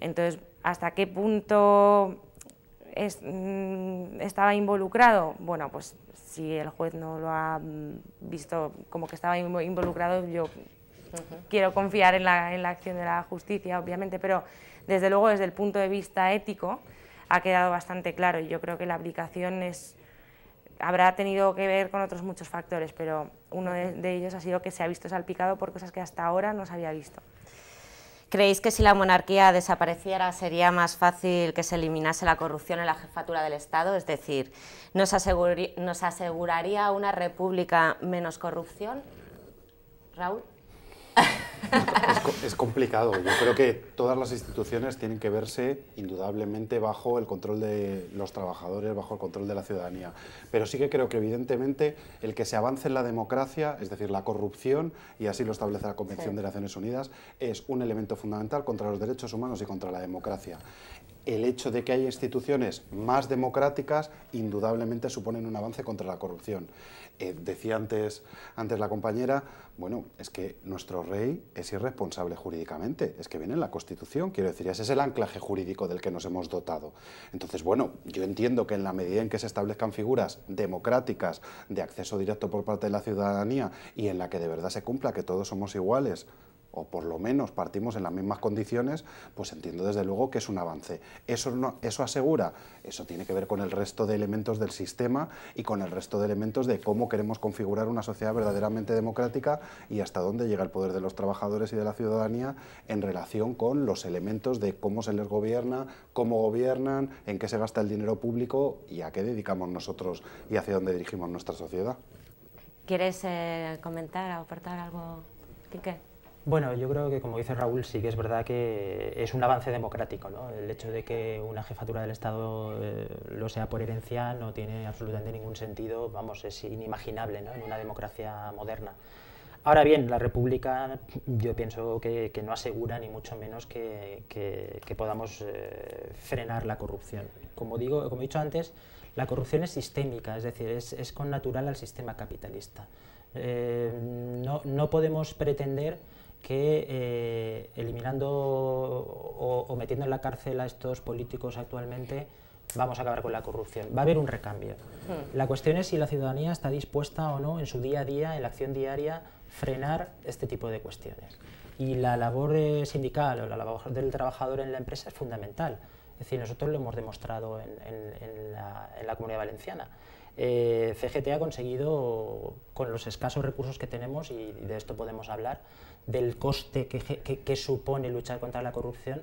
Entonces, ¿hasta qué punto mm, estaba involucrado? Bueno, pues si el juez no lo ha visto como que estaba involucrado, yo quiero confiar en la, en la, acción de la justicia, obviamente, pero desde luego desde el punto de vista ético ha quedado bastante claro y yo creo que la aplicación es, habrá tenido que ver con otros muchos factores, pero uno de ellos ha sido que se ha visto salpicado por cosas que hasta ahora no se había visto. ¿Creéis que si la monarquía desapareciera sería más fácil que se eliminase la corrupción en la jefatura del Estado? Es decir, ¿nos, nos aseguraría una república menos corrupción? Raúl. Es, complicado. Yo creo que todas las instituciones tienen que verse indudablemente bajo el control de los trabajadores, bajo el control de la ciudadanía. Pero sí que creo que evidentemente el que se avance en la democracia, es decir, la corrupción, y así lo establece la Convención de de Naciones Unidas, es un elemento fundamental contra los derechos humanos y contra la democracia el hecho de que haya instituciones más democráticas indudablemente suponen un avance contra la corrupción. Eh, decía antes, antes la compañera, bueno, es que nuestro rey es irresponsable jurídicamente, es que viene en la Constitución, quiero decir, ese es el anclaje jurídico del que nos hemos dotado. Entonces, bueno, yo entiendo que en la medida en que se establezcan figuras democráticas de acceso directo por parte de la ciudadanía y en la que de verdad se cumpla que todos somos iguales, o por lo menos partimos en las mismas condiciones, pues entiendo desde luego que es un avance. Eso, no, eso asegura, eso tiene que ver con el resto de elementos del sistema y con el resto de elementos de cómo queremos configurar una sociedad verdaderamente democrática y hasta dónde llega el poder de los trabajadores y de la ciudadanía en relación con los elementos de cómo se les gobierna, cómo gobiernan, en qué se gasta el dinero público y a qué dedicamos nosotros y hacia dónde dirigimos nuestra sociedad. ¿Quieres eh, comentar o aportar algo, Quique? Bueno, yo creo que como dice Raúl, sí que es verdad que es un avance democrático. ¿no? El hecho de que una jefatura del Estado eh, lo sea por herencia no tiene absolutamente ningún sentido, vamos, es inimaginable en una democracia moderna. Ahora bien, la República yo pienso que, no asegura ni mucho menos que, podamos eh, frenar la corrupción. Como, digo, como he dicho antes, la corrupción es sistémica, es decir, es, con natural al sistema capitalista. Eh, no, no podemos pretender que eh, eliminando o, metiendo en la cárcel a estos políticos actualmente vamos a acabar con la corrupción. Va a haber un recambio. Hmm. La cuestión es si la ciudadanía está dispuesta o no en su día a día, en la acción diaria, frenar este tipo de cuestiones. Y la labor sindical o la labor del trabajador en la empresa es fundamental. Es decir, nosotros lo hemos demostrado en, la, Comunidad Valenciana. Eh, CGT ha conseguido, con los escasos recursos que tenemos, y de esto podemos hablar, del coste que, supone luchar contra la corrupción,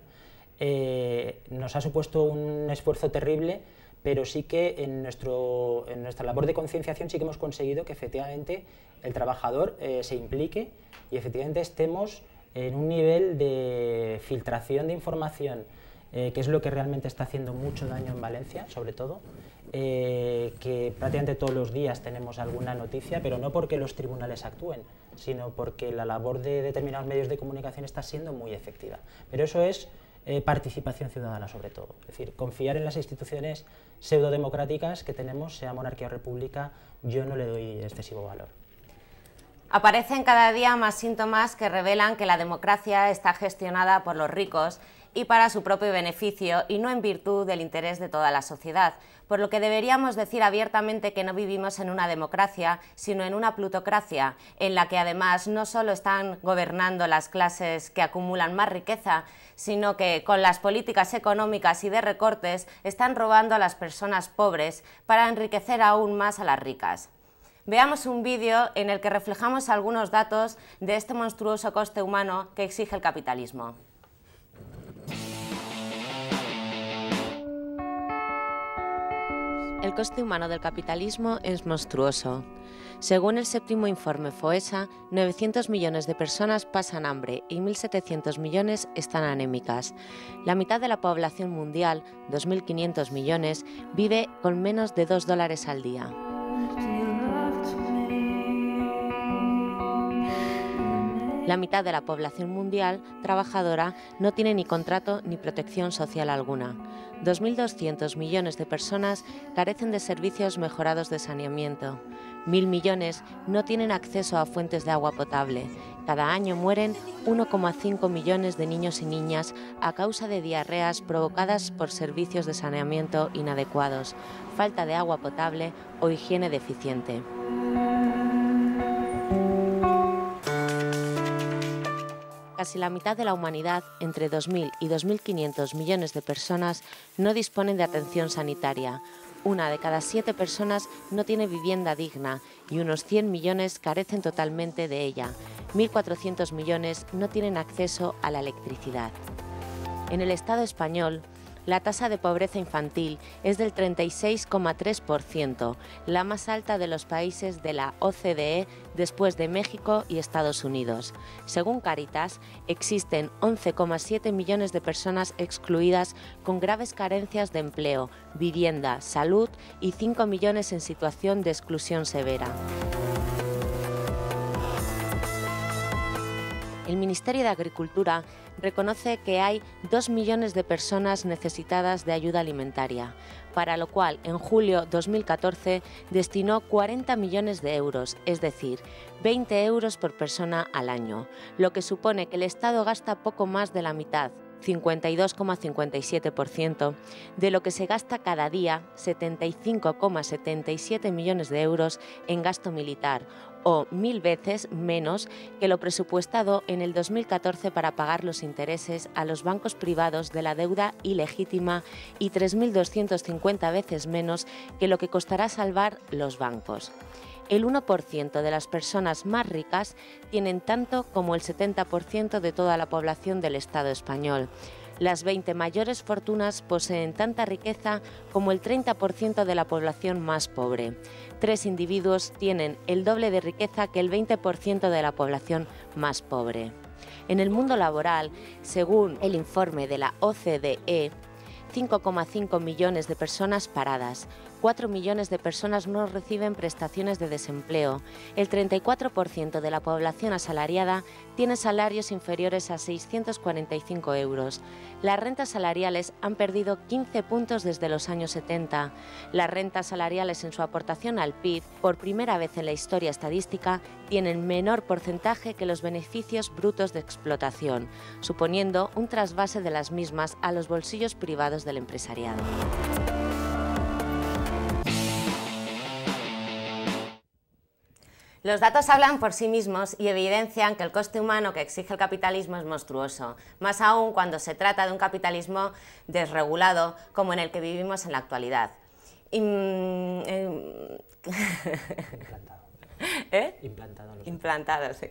eh, nos ha supuesto un esfuerzo terrible, pero sí que en, nuestro, en nuestra labor de concienciación sí que hemos conseguido que efectivamente el trabajador eh, se implique y efectivamente estemos en un nivel de filtración de información, eh, que es lo que realmente está haciendo mucho daño en Valencia, sobre todo, que prácticamente todos los días tenemos alguna noticia, pero no porque los tribunales actúen, sino porque la labor de determinados medios de comunicación está siendo muy efectiva. Pero eso es eh, participación ciudadana sobre todo. Es decir, confiar en las instituciones pseudodemocráticas que tenemos, sea monarquía o república, yo no le doy excesivo valor. Aparecen cada día más síntomas que revelan que la democracia está gestionada por los ricos y para su propio beneficio y no en virtud del interés de toda la sociedad, por lo que deberíamos decir abiertamente que no vivimos en una democracia, sino en una plutocracia, en la que además no solo están gobernando las clases que acumulan más riqueza, sino que con las políticas económicas y de recortes están robando a las personas pobres para enriquecer aún más a las ricas. Veamos un vídeo en el que reflejamos algunos datos de este monstruoso coste humano que exige el capitalismo. El coste humano del capitalismo es monstruoso. Según el séptimo informe FOESA, 900 millones de personas pasan hambre y 1.700 millones están anémicas. La mitad de la población mundial, 2.500 millones, vive con menos de 2 dólares al día. La mitad de la población mundial trabajadora no tiene ni contrato ni protección social alguna. 2.200 millones de personas carecen de servicios mejorados de saneamiento. Mil millones no tienen acceso a fuentes de agua potable. Cada año mueren 1,5 millones de niños y niñas a causa de diarreas provocadas por servicios de saneamiento inadecuados, falta de agua potable o higiene deficiente. Casi la mitad de la humanidad, entre 2.000 y 2.500 millones de personas, no disponen de atención sanitaria. Una de cada siete personas no tiene vivienda digna y unos 100 millones carecen totalmente de ella. 1.400 millones no tienen acceso a la electricidad. En el Estado español, la tasa de pobreza infantil es del 36,3%, la más alta de los países de la OCDE después de México y Estados Unidos. Según Caritas, existen 11,7 millones de personas excluidas con graves carencias de empleo, vivienda, salud y 5 millones en situación de exclusión severa. El Ministerio de Agricultura reconoce que hay 2 millones de personas necesitadas de ayuda alimentaria, para lo cual en julio 2014 destinó 40 millones de euros, es decir, 20 euros por persona al año, lo que supone que el Estado gasta poco más de la mitad, 52,57%, de lo que se gasta cada día, 75,77 millones de euros en gasto militar, o mil veces menos que lo presupuestado en el 2014 para pagar los intereses a los bancos privados de la deuda ilegítima y 3.250 veces menos que lo que costará salvar los bancos. El 1% de las personas más ricas tienen tanto como el 70% de toda la población del Estado español. Las 20 mayores fortunas poseen tanta riqueza como el 30% de la población más pobre. Tres individuos tienen el doble de riqueza que el 20% de la población más pobre. En el mundo laboral, según el informe de la OCDE, 5,5 millones de personas paradas, 4 millones de personas no reciben prestaciones de desempleo. El 34% de la población asalariada tiene salarios inferiores a 645 euros. Las rentas salariales han perdido 15 puntos desde los años 70. Las rentas salariales en su aportación al PIB, por primera vez en la historia estadística, tienen menor porcentaje que los beneficios brutos de explotación, suponiendo un trasvase de las mismas a los bolsillos privados del empresariado. Los datos hablan por sí mismos y evidencian que el coste humano que exige el capitalismo es monstruoso, más aún cuando se trata de un capitalismo desregulado como en el que vivimos en la actualidad. Mm, em, ¿Eh? Implantado, sí.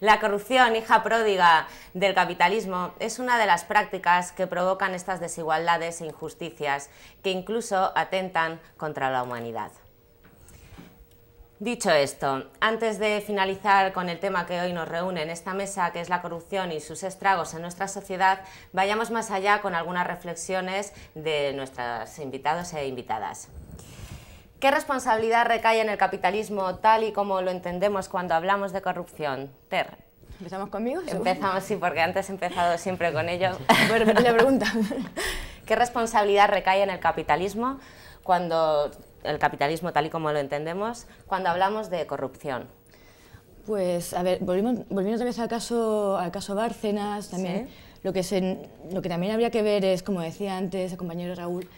La corrupción, hija pródiga del capitalismo, es una de las prácticas que provocan estas desigualdades e injusticias que incluso atentan contra la humanidad. Dicho esto, antes de finalizar con el tema que hoy nos reúne en esta mesa, que es la corrupción y sus estragos en nuestra sociedad, vayamos más allá con algunas reflexiones de nuestros invitados e invitadas. ¿Qué responsabilidad recae en el capitalismo tal y como lo entendemos cuando hablamos de corrupción? Ter. ¿Empezamos conmigo? Empezamos, sí, porque antes he empezado siempre con ello. Bueno, la pregunta. ¿Qué responsabilidad recae en el capitalismo cuando el capitalismo tal y como lo entendemos cuando hablamos de corrupción? Pues, a ver, volvimos, volviendo otra vez al caso, al caso Bárcenas también. Lo, que lo que también habría que ver es, como decía antes el compañero Raúl,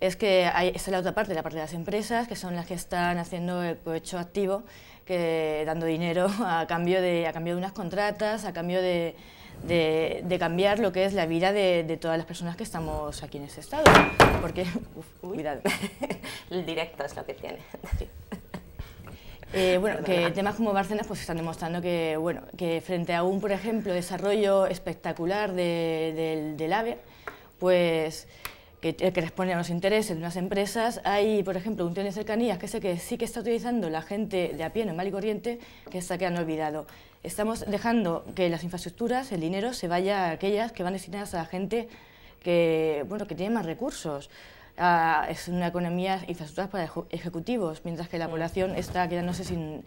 es que hay, es la otra parte, la parte de las empresas, que son las que están haciendo el provecho activo, que dando dinero a cambio de, a cambio de unas contratas, a cambio de, de, cambiar lo que es la vida de, todas las personas que estamos aquí en este estado. Porque, cuidado. El directo es lo que tiene. Eh, bueno, que temas como Bárcenas pues están demostrando que, bueno, que frente a un, por ejemplo, desarrollo espectacular del, AVE, pues que, que responde a los intereses de unas empresas. Hay, por ejemplo, un tren de cercanías que sé que sí que está utilizando la gente de a pie en mal y corriente, que está han olvidado estamos dejando que las infraestructuras, el dinero, se vaya a aquellas que van destinadas a la gente que, bueno, que tiene más recursos. Ah, es una economía infraestructuras para ejecutivos, mientras que la población está quedándose sin,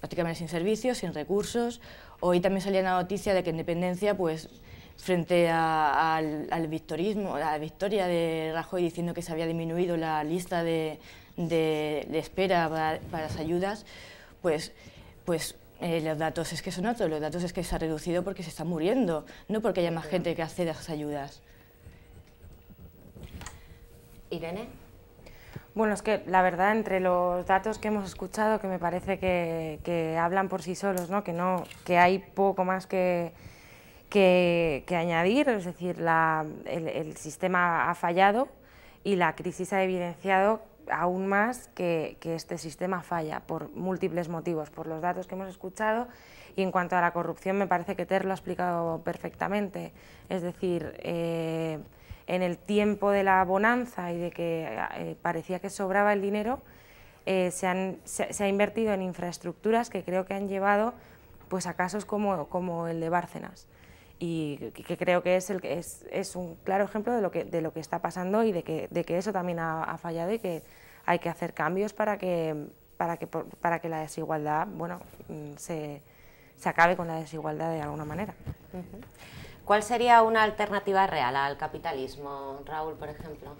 prácticamente sin servicios, sin recursos. Hoy también salía la noticia de que Independencia, pues, frente al, al, victorismo, a la victoria de Rajoy diciendo que se había disminuido la lista de, de, espera para, para las ayudas, pues pues eh, los datos es que son otros, los datos es que se ha reducido porque se está muriendo, no porque haya más gente que acceda a esas ayudas. Irene. Bueno, es que la verdad, entre los datos que hemos escuchado, que me parece que, que hablan por sí solos, ¿no? Que, no, que hay poco más que, que, que añadir, es decir, la, el, el sistema ha fallado y la crisis ha evidenciado aún más que, este sistema falla por múltiples motivos, por los datos que hemos escuchado y en cuanto a la corrupción me parece que Ter lo ha explicado perfectamente. Es decir, eh, en el tiempo de la bonanza y de que eh, parecía que sobraba el dinero, eh, se, han, se, ha invertido en infraestructuras que creo que han llevado pues, a casos como, como el de Bárcenas y que creo que es, el, es, es un claro ejemplo de lo, que, de lo que está pasando y de que, de que eso también ha, ha fallado y que hay que hacer cambios para que, para que, para que la desigualdad, bueno, mm, se, se acabe con la desigualdad de alguna manera. ¿Cuál sería una alternativa real al capitalismo, Raúl, por ejemplo?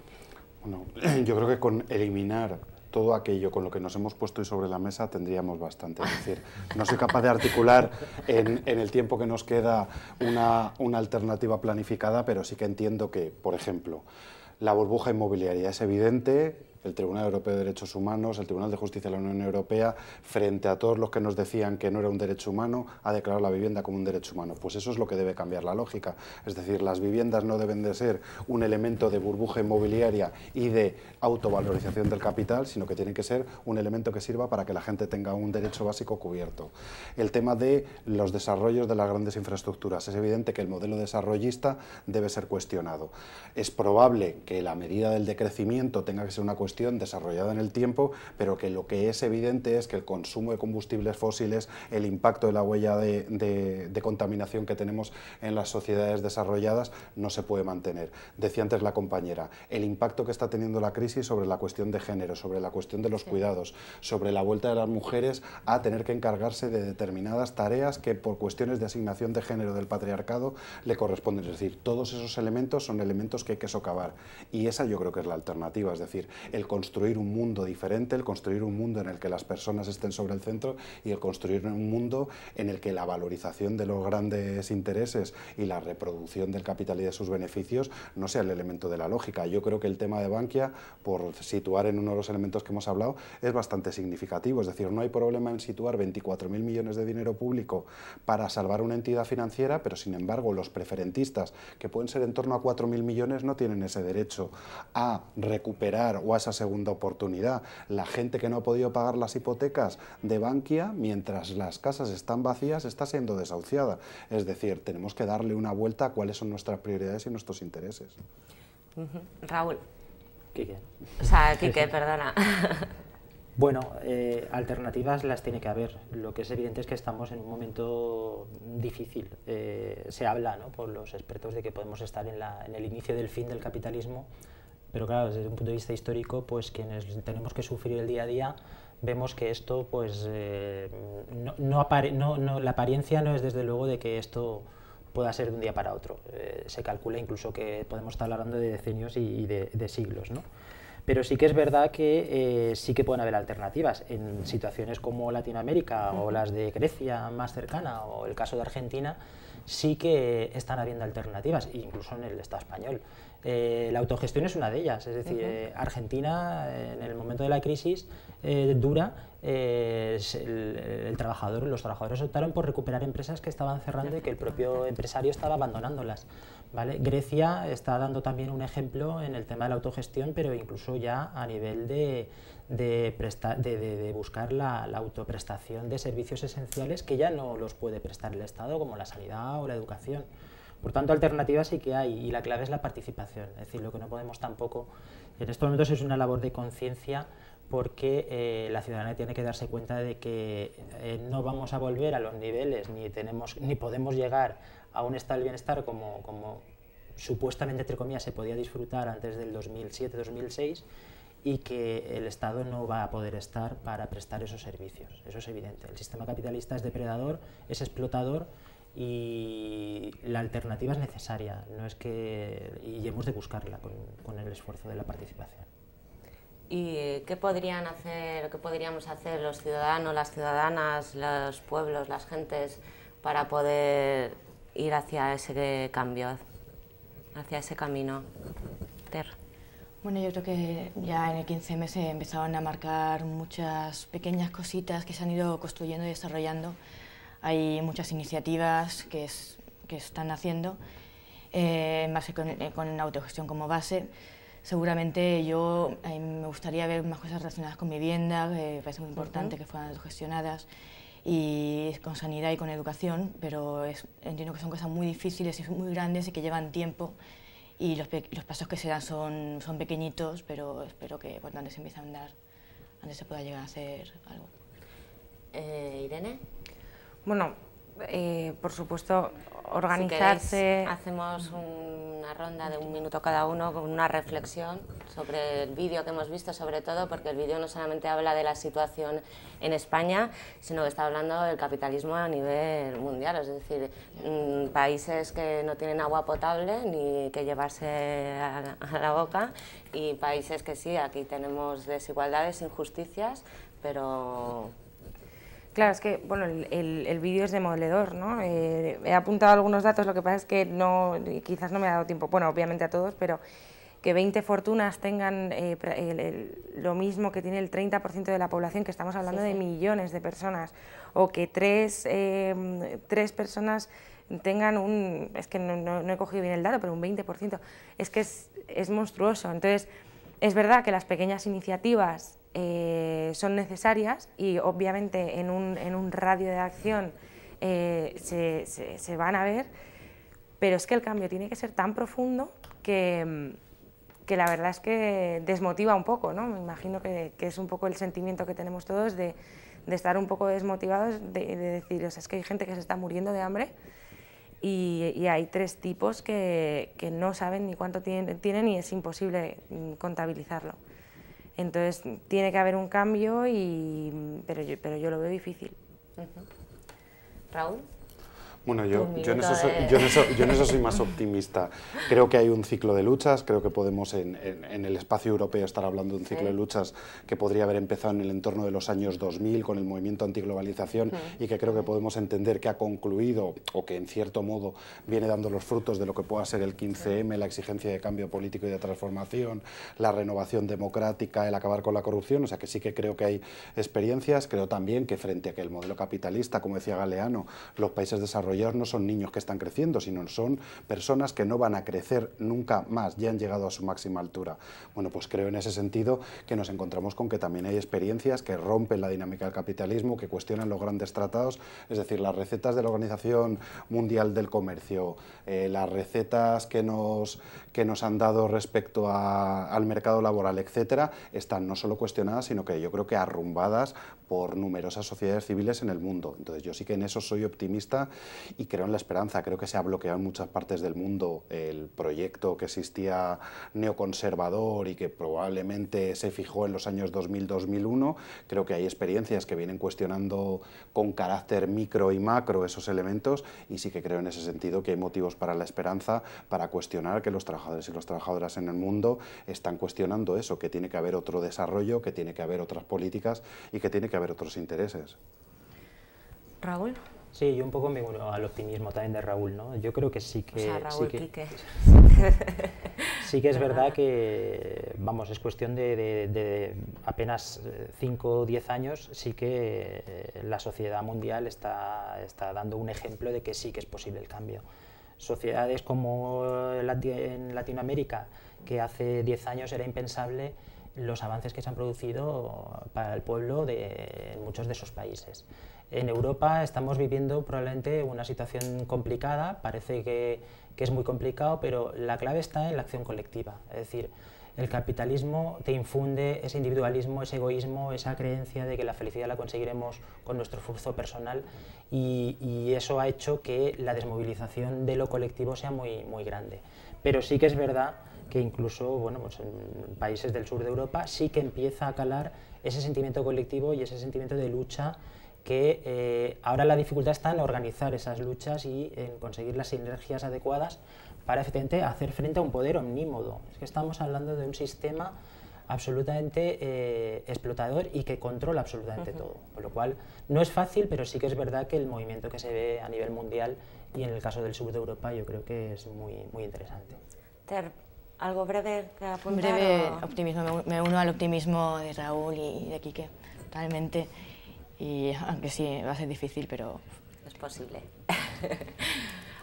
Bueno, yo creo que con eliminar todo aquello con lo que nos hemos puesto hoy sobre la mesa tendríamos bastante. Es decir, no soy capaz de articular en, en el tiempo que nos queda una, una alternativa planificada, pero sí que entiendo que, por ejemplo, la burbuja inmobiliaria es evidente, el Tribunal Europeo de Derechos Humanos, el Tribunal de Justicia de la Unión Europea, frente a todos los que nos decían que no era un derecho humano, ha declarado la vivienda como un derecho humano. Pues eso es lo que debe cambiar la lógica. Es decir, las viviendas no deben de ser un elemento de burbuja inmobiliaria y de autovalorización del capital, sino que tienen que ser un elemento que sirva para que la gente tenga un derecho básico cubierto. El tema de los desarrollos de las grandes infraestructuras. Es evidente que el modelo desarrollista debe ser cuestionado. Es probable que la medida del decrecimiento tenga que ser una cuestión desarrollada en el tiempo, pero que lo que es evidente es que el consumo de combustibles fósiles, el impacto de la huella de, de contaminación que tenemos en las sociedades desarrolladas no se puede mantener. Decía antes la compañera, el impacto que está teniendo la crisis sobre la cuestión de género, sobre la cuestión de los cuidados, sobre la vuelta de las mujeres a tener que encargarse de determinadas tareas que por cuestiones de asignación de género del patriarcado le corresponden. Es decir, todos esos elementos son elementos que hay que socavar. Y esa yo creo que es la alternativa, es decir, el construir un mundo diferente, el construir un mundo en el que las personas estén sobre el centro y el construir un mundo en el que la valorización de los grandes intereses y la reproducción del capital y de sus beneficios no sea el elemento de la lógica. Yo creo que el tema de Bankia, por situar en uno de los elementos que hemos hablado, es bastante significativo. Es decir, no hay problema en situar 24.000 millones de dinero público para salvar una entidad financiera, pero sin embargo los preferentistas, que pueden ser en torno a 4.000 millones, no tienen ese derecho a recuperar o a esas segunda oportunidad. La gente que no ha podido pagar las hipotecas de Bankia, mientras las casas están vacías, está siendo desahuciada. Es decir, tenemos que darle una vuelta a cuáles son nuestras prioridades y nuestros intereses. Raúl. Quique. O sea, Quique, perdona. Bueno, eh, alternativas las tiene que haber. Lo que es evidente es que estamos en un momento difícil. Eh, se habla ¿no? por los expertos de que podemos estar en, la, en el inicio del fin del capitalismo pero claro, desde un punto de vista histórico, pues quienes tenemos que sufrir el día a día, vemos que esto, pues, eh, no, la apariencia no es desde luego de que esto pueda ser de un día para otro. Eh, se calcula incluso que podemos estar hablando de decenios y, de, siglos, ¿no? Pero sí que es verdad que eh, sí que pueden haber alternativas. En situaciones como Latinoamérica o las de Grecia más cercana o el caso de Argentina, sí que están habiendo alternativas, incluso en el Estado español. Eh, la autogestión es una de ellas, es decir, eh, Argentina en el momento de la crisis eh, dura, el, trabajador, los trabajadores optaron por recuperar empresas que estaban cerrando y que el propio empresario estaba abandonándolas. Grecia está dando también un ejemplo en el tema de la autogestión, pero incluso ya a nivel de, buscar la, autoprestación de servicios esenciales que ya no los puede prestar el Estado, como la sanidad o la educación. Por tanto, alternativas sí que hay y la clave es la participación. Es decir, lo que no podemos tampoco en estos momentos es una labor de conciencia porque eh, la ciudadanía tiene que darse cuenta de que eh, no vamos a volver a los niveles ni, tenemos, ni podemos llegar a un estado bienestar como, supuestamente, entre se podía disfrutar antes del 2007-2006 y que el Estado no va a poder estar para prestar esos servicios. Eso es evidente. El sistema capitalista es depredador, es explotador y la alternativa es necesaria, no es que y hemos de buscarla con, el esfuerzo de la participación. ¿Y qué podrían hacer, qué podríamos hacer los ciudadanos, las ciudadanas, los pueblos, las gentes para poder ir hacia ese cambio, hacia ese camino? Ter. Bueno, yo creo que ya en el 15 mes se empezaron a marcar muchas pequeñas cositas que se han ido construyendo y desarrollando hay muchas iniciativas que, que están haciendo eh, base eh, con, autogestión como base. Seguramente yo me gustaría ver más cosas relacionadas con vivienda, me parece muy importante que fueran autogestionadas, y con sanidad y con educación, pero entiendo que son cosas muy difíciles y muy grandes y que llevan tiempo y los, pasos que se dan son, son pequeñitos, pero espero que cuando antes se empiece a andar, antes se pueda llegar a hacer algo. Eh, Irene. Bueno, eh, por supuesto, organizarse. hacemos una ronda de un minuto cada uno con una reflexión sobre el vídeo que hemos visto, sobre todo porque el vídeo no solamente habla de la situación en España, sino que está hablando del capitalismo a nivel mundial, es decir, mm, países que no tienen agua potable ni que llevarse a la boca y países que sí, aquí tenemos desigualdades, injusticias, pero Claro, es que bueno, el, vídeo es demoledor, ¿no? Eh, he apuntado algunos datos, lo que pasa es que no, quizás no me ha dado tiempo, bueno, obviamente a todos, pero que 20 fortunas tengan eh, lo mismo que tiene el 30% de la población, que estamos hablando de millones de personas, o que tres, em, tres personas tengan un, es que no, he cogido bien el dato, pero un 20%, es que es, es monstruoso. Entonces, es verdad que las pequeñas iniciativas eh, son necesarias y obviamente en un, en un radio de acción eh, se, se, van a ver, pero es que el cambio tiene que ser tan profundo que, mm, que la verdad es que desmotiva un poco, ¿no? Me imagino que, que es un poco el sentimiento que tenemos todos de, de estar un poco desmotivados, de, de decir, o sea, es que hay gente que se está muriendo de hambre y, y hay tres tipos que, que, no saben ni cuánto tienen, tienen y es imposible mm, contabilizarlo. Entonces tiene que haber un cambio, y, pero, yo, pero yo lo veo difícil. Raúl. Bueno, yo, yo, en eso soy, yo, soy más optimista. Creo que hay un ciclo de luchas, creo que podemos en, el espacio europeo estar hablando de un ciclo de luchas que podría haber empezado en el entorno de los años 2000 con el movimiento antiglobalización mm. y que creo que podemos entender que ha concluido o que en cierto modo viene dando los frutos de lo que pueda ser el 15M, la exigencia de cambio político y de transformación, la renovación democrática, el acabar con la corrupción, o sea que sí que creo que hay experiencias, creo también que frente a que el modelo capitalista, como decía Galeano, los países desarrollados no son niños que están creciendo, sino son personas que no van a crecer nunca más, ya han llegado a su máxima altura. Bueno, pues creo en ese sentido que nos encontramos con que también hay experiencias que rompen la dinámica del capitalismo, que cuestionan los grandes tratados, es decir, las recetas de la Organización Mundial del Comercio, eh, las recetas que nos que nos han dado respecto al mercado laboral, etcétera, están no solo cuestionadas, sino que yo creo que arrumbadas por numerosas sociedades civiles en el mundo. Entonces yo sí que en eso soy optimista y creo en la esperanza. Creo que se ha bloqueado en muchas partes del mundo el proyecto que existía neoconservador y que probablemente se fijó en los años 2000-2001. Creo que hay experiencias que vienen cuestionando con carácter micro y macro esos elementos y sí que creo en ese sentido que hay motivos para la esperanza, para cuestionar que los trabajadores y las trabajadoras en el mundo están cuestionando eso, que tiene que haber otro desarrollo, que tiene que haber otras políticas y que tiene que haber otros intereses. Raúl. Sí, yo un poco me uno al optimismo también de Raúl, ¿no? Yo creo que sí que... sí que, sí que es verdad que, vamos, es cuestión de, apenas 5 o 10 años, sí que eh, la sociedad mundial está, está dando un ejemplo de que sí que es posible el cambio sociedades como eh, en Latinoamérica, que hace 10 años era impensable los avances que se han producido para el pueblo de muchos de esos países. En Europa estamos viviendo probablemente una situación complicada, parece que, es muy complicado, pero la clave está en la acción colectiva. Es decir, el capitalismo te infunde ese individualismo, ese egoísmo, esa creencia de que la felicidad la conseguiremos con nuestro esfuerzo personal y, eso ha hecho que la desmovilización de lo colectivo sea muy, muy grande. Pero sí que es verdad que incluso bueno, pues en países del sur de Europa sí que empieza a calar ese sentimiento colectivo y ese sentimiento de lucha que eh, ahora la dificultad está en organizar esas luchas y en conseguir las sinergias adecuadas para este hacer frente a un poder omnímodo. Es que estamos hablando de un sistema absolutamente eh, explotador y que controla absolutamente todo. Por lo cual, no es fácil, pero sí que es verdad que el movimiento que se ve a nivel mundial y en el caso del sur de Europa yo creo que es muy, muy interesante. Ter, ¿algo breve que apuntar? Breve optimismo, me uno al optimismo de Raúl y de Quique, totalmente. Y aunque sí, va a ser difícil, pero... Es posible.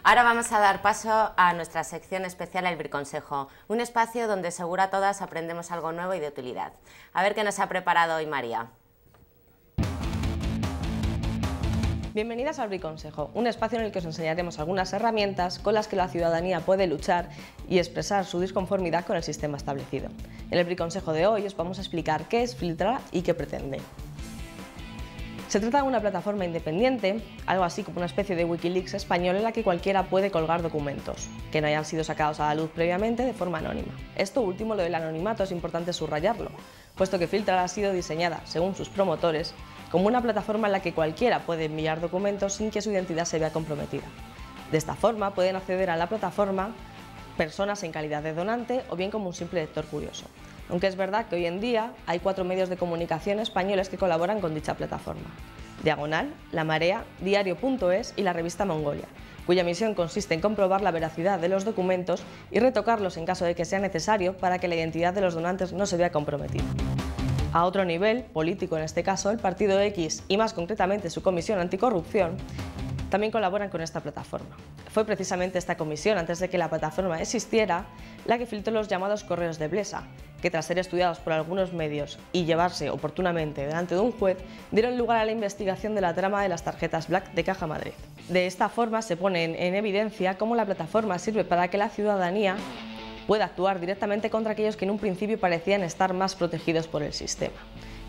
Ahora vamos a dar paso a nuestra sección especial El Briconsejo, un espacio donde segura todas aprendemos algo nuevo y de utilidad. A ver qué nos ha preparado hoy María. Bienvenidas al Briconsejo, un espacio en el que os enseñaremos algunas herramientas con las que la ciudadanía puede luchar y expresar su disconformidad con el sistema establecido. En el Briconsejo de hoy os vamos a explicar qué es filtrar y qué pretende. Se trata de una plataforma independiente, algo así como una especie de Wikileaks español en la que cualquiera puede colgar documentos que no hayan sido sacados a la luz previamente de forma anónima. Esto último, lo del anonimato, es importante subrayarlo, puesto que Filtrar ha sido diseñada, según sus promotores, como una plataforma en la que cualquiera puede enviar documentos sin que su identidad se vea comprometida. De esta forma pueden acceder a la plataforma personas en calidad de donante o bien como un simple lector curioso aunque es verdad que hoy en día hay cuatro medios de comunicación españoles que colaboran con dicha plataforma. Diagonal, La Marea, Diario.es y la revista Mongolia, cuya misión consiste en comprobar la veracidad de los documentos y retocarlos en caso de que sea necesario para que la identidad de los donantes no se vea comprometida. A otro nivel, político en este caso, el Partido X y más concretamente su Comisión Anticorrupción, también colaboran con esta plataforma. Fue precisamente esta comisión, antes de que la plataforma existiera, la que filtró los llamados correos de Blesa, que tras ser estudiados por algunos medios y llevarse oportunamente delante de un juez, dieron lugar a la investigación de la trama de las tarjetas Black de Caja Madrid. De esta forma se pone en evidencia cómo la plataforma sirve para que la ciudadanía pueda actuar directamente contra aquellos que en un principio parecían estar más protegidos por el sistema.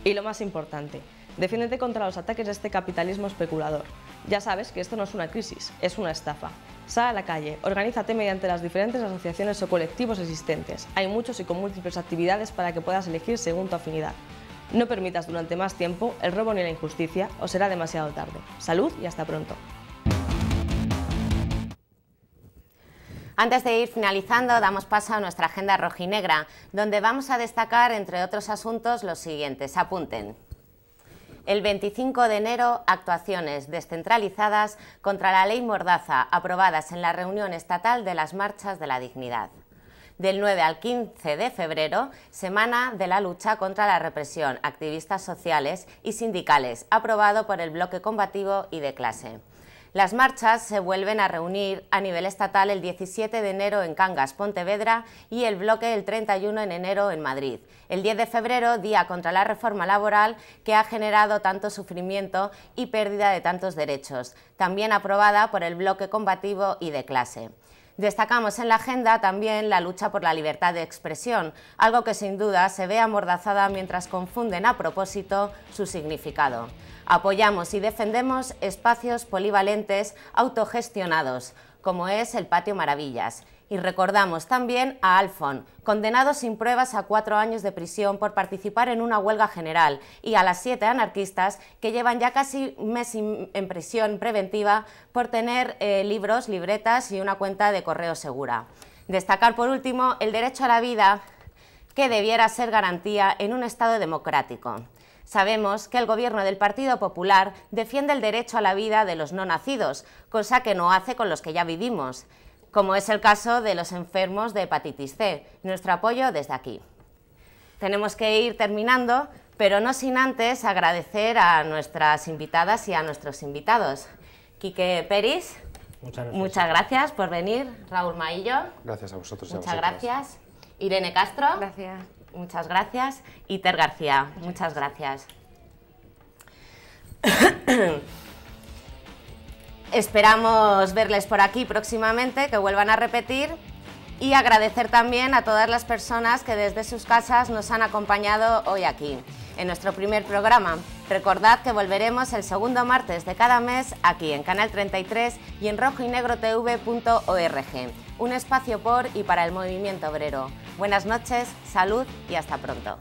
Y lo más importante, Defiéndete contra los ataques de este capitalismo especulador. Ya sabes que esto no es una crisis, es una estafa. Sal a la calle, organízate mediante las diferentes asociaciones o colectivos existentes. Hay muchos y con múltiples actividades para que puedas elegir según tu afinidad. No permitas durante más tiempo el robo ni la injusticia o será demasiado tarde. Salud y hasta pronto. Antes de ir finalizando, damos paso a nuestra agenda rojinegra, donde vamos a destacar, entre otros asuntos, los siguientes. Apunten. El 25 de enero, actuaciones descentralizadas contra la ley Mordaza, aprobadas en la reunión estatal de las Marchas de la Dignidad. Del 9 al 15 de febrero, Semana de la Lucha contra la Represión, Activistas Sociales y Sindicales, aprobado por el Bloque Combativo y de Clase. Las marchas se vuelven a reunir a nivel estatal el 17 de enero en Cangas, Pontevedra y el bloque el 31 en enero en Madrid. El 10 de febrero, día contra la reforma laboral que ha generado tanto sufrimiento y pérdida de tantos derechos, también aprobada por el bloque combativo y de clase. Destacamos en la agenda también la lucha por la libertad de expresión, algo que sin duda se ve amordazada mientras confunden a propósito su significado. Apoyamos y defendemos espacios polivalentes autogestionados, como es el Patio Maravillas, y recordamos también a Alfon, condenado sin pruebas a cuatro años de prisión por participar en una huelga general, y a las siete anarquistas que llevan ya casi un mes en prisión preventiva por tener eh, libros, libretas y una cuenta de correo segura. Destacar por último el derecho a la vida que debiera ser garantía en un Estado democrático. Sabemos que el gobierno del Partido Popular defiende el derecho a la vida de los no nacidos, cosa que no hace con los que ya vivimos como es el caso de los enfermos de hepatitis C. Nuestro apoyo desde aquí. Tenemos que ir terminando, pero no sin antes agradecer a nuestras invitadas y a nuestros invitados. Quique Peris, muchas gracias, por venir. Raúl Maillo, gracias a vosotros. muchas gracias. Irene Castro, gracias. muchas gracias. Iter García, muchas gracias. Esperamos verles por aquí próximamente, que vuelvan a repetir y agradecer también a todas las personas que desde sus casas nos han acompañado hoy aquí, en nuestro primer programa. Recordad que volveremos el segundo martes de cada mes aquí en Canal 33 y en rojoynegrotv.org, un espacio por y para el movimiento obrero. Buenas noches, salud y hasta pronto.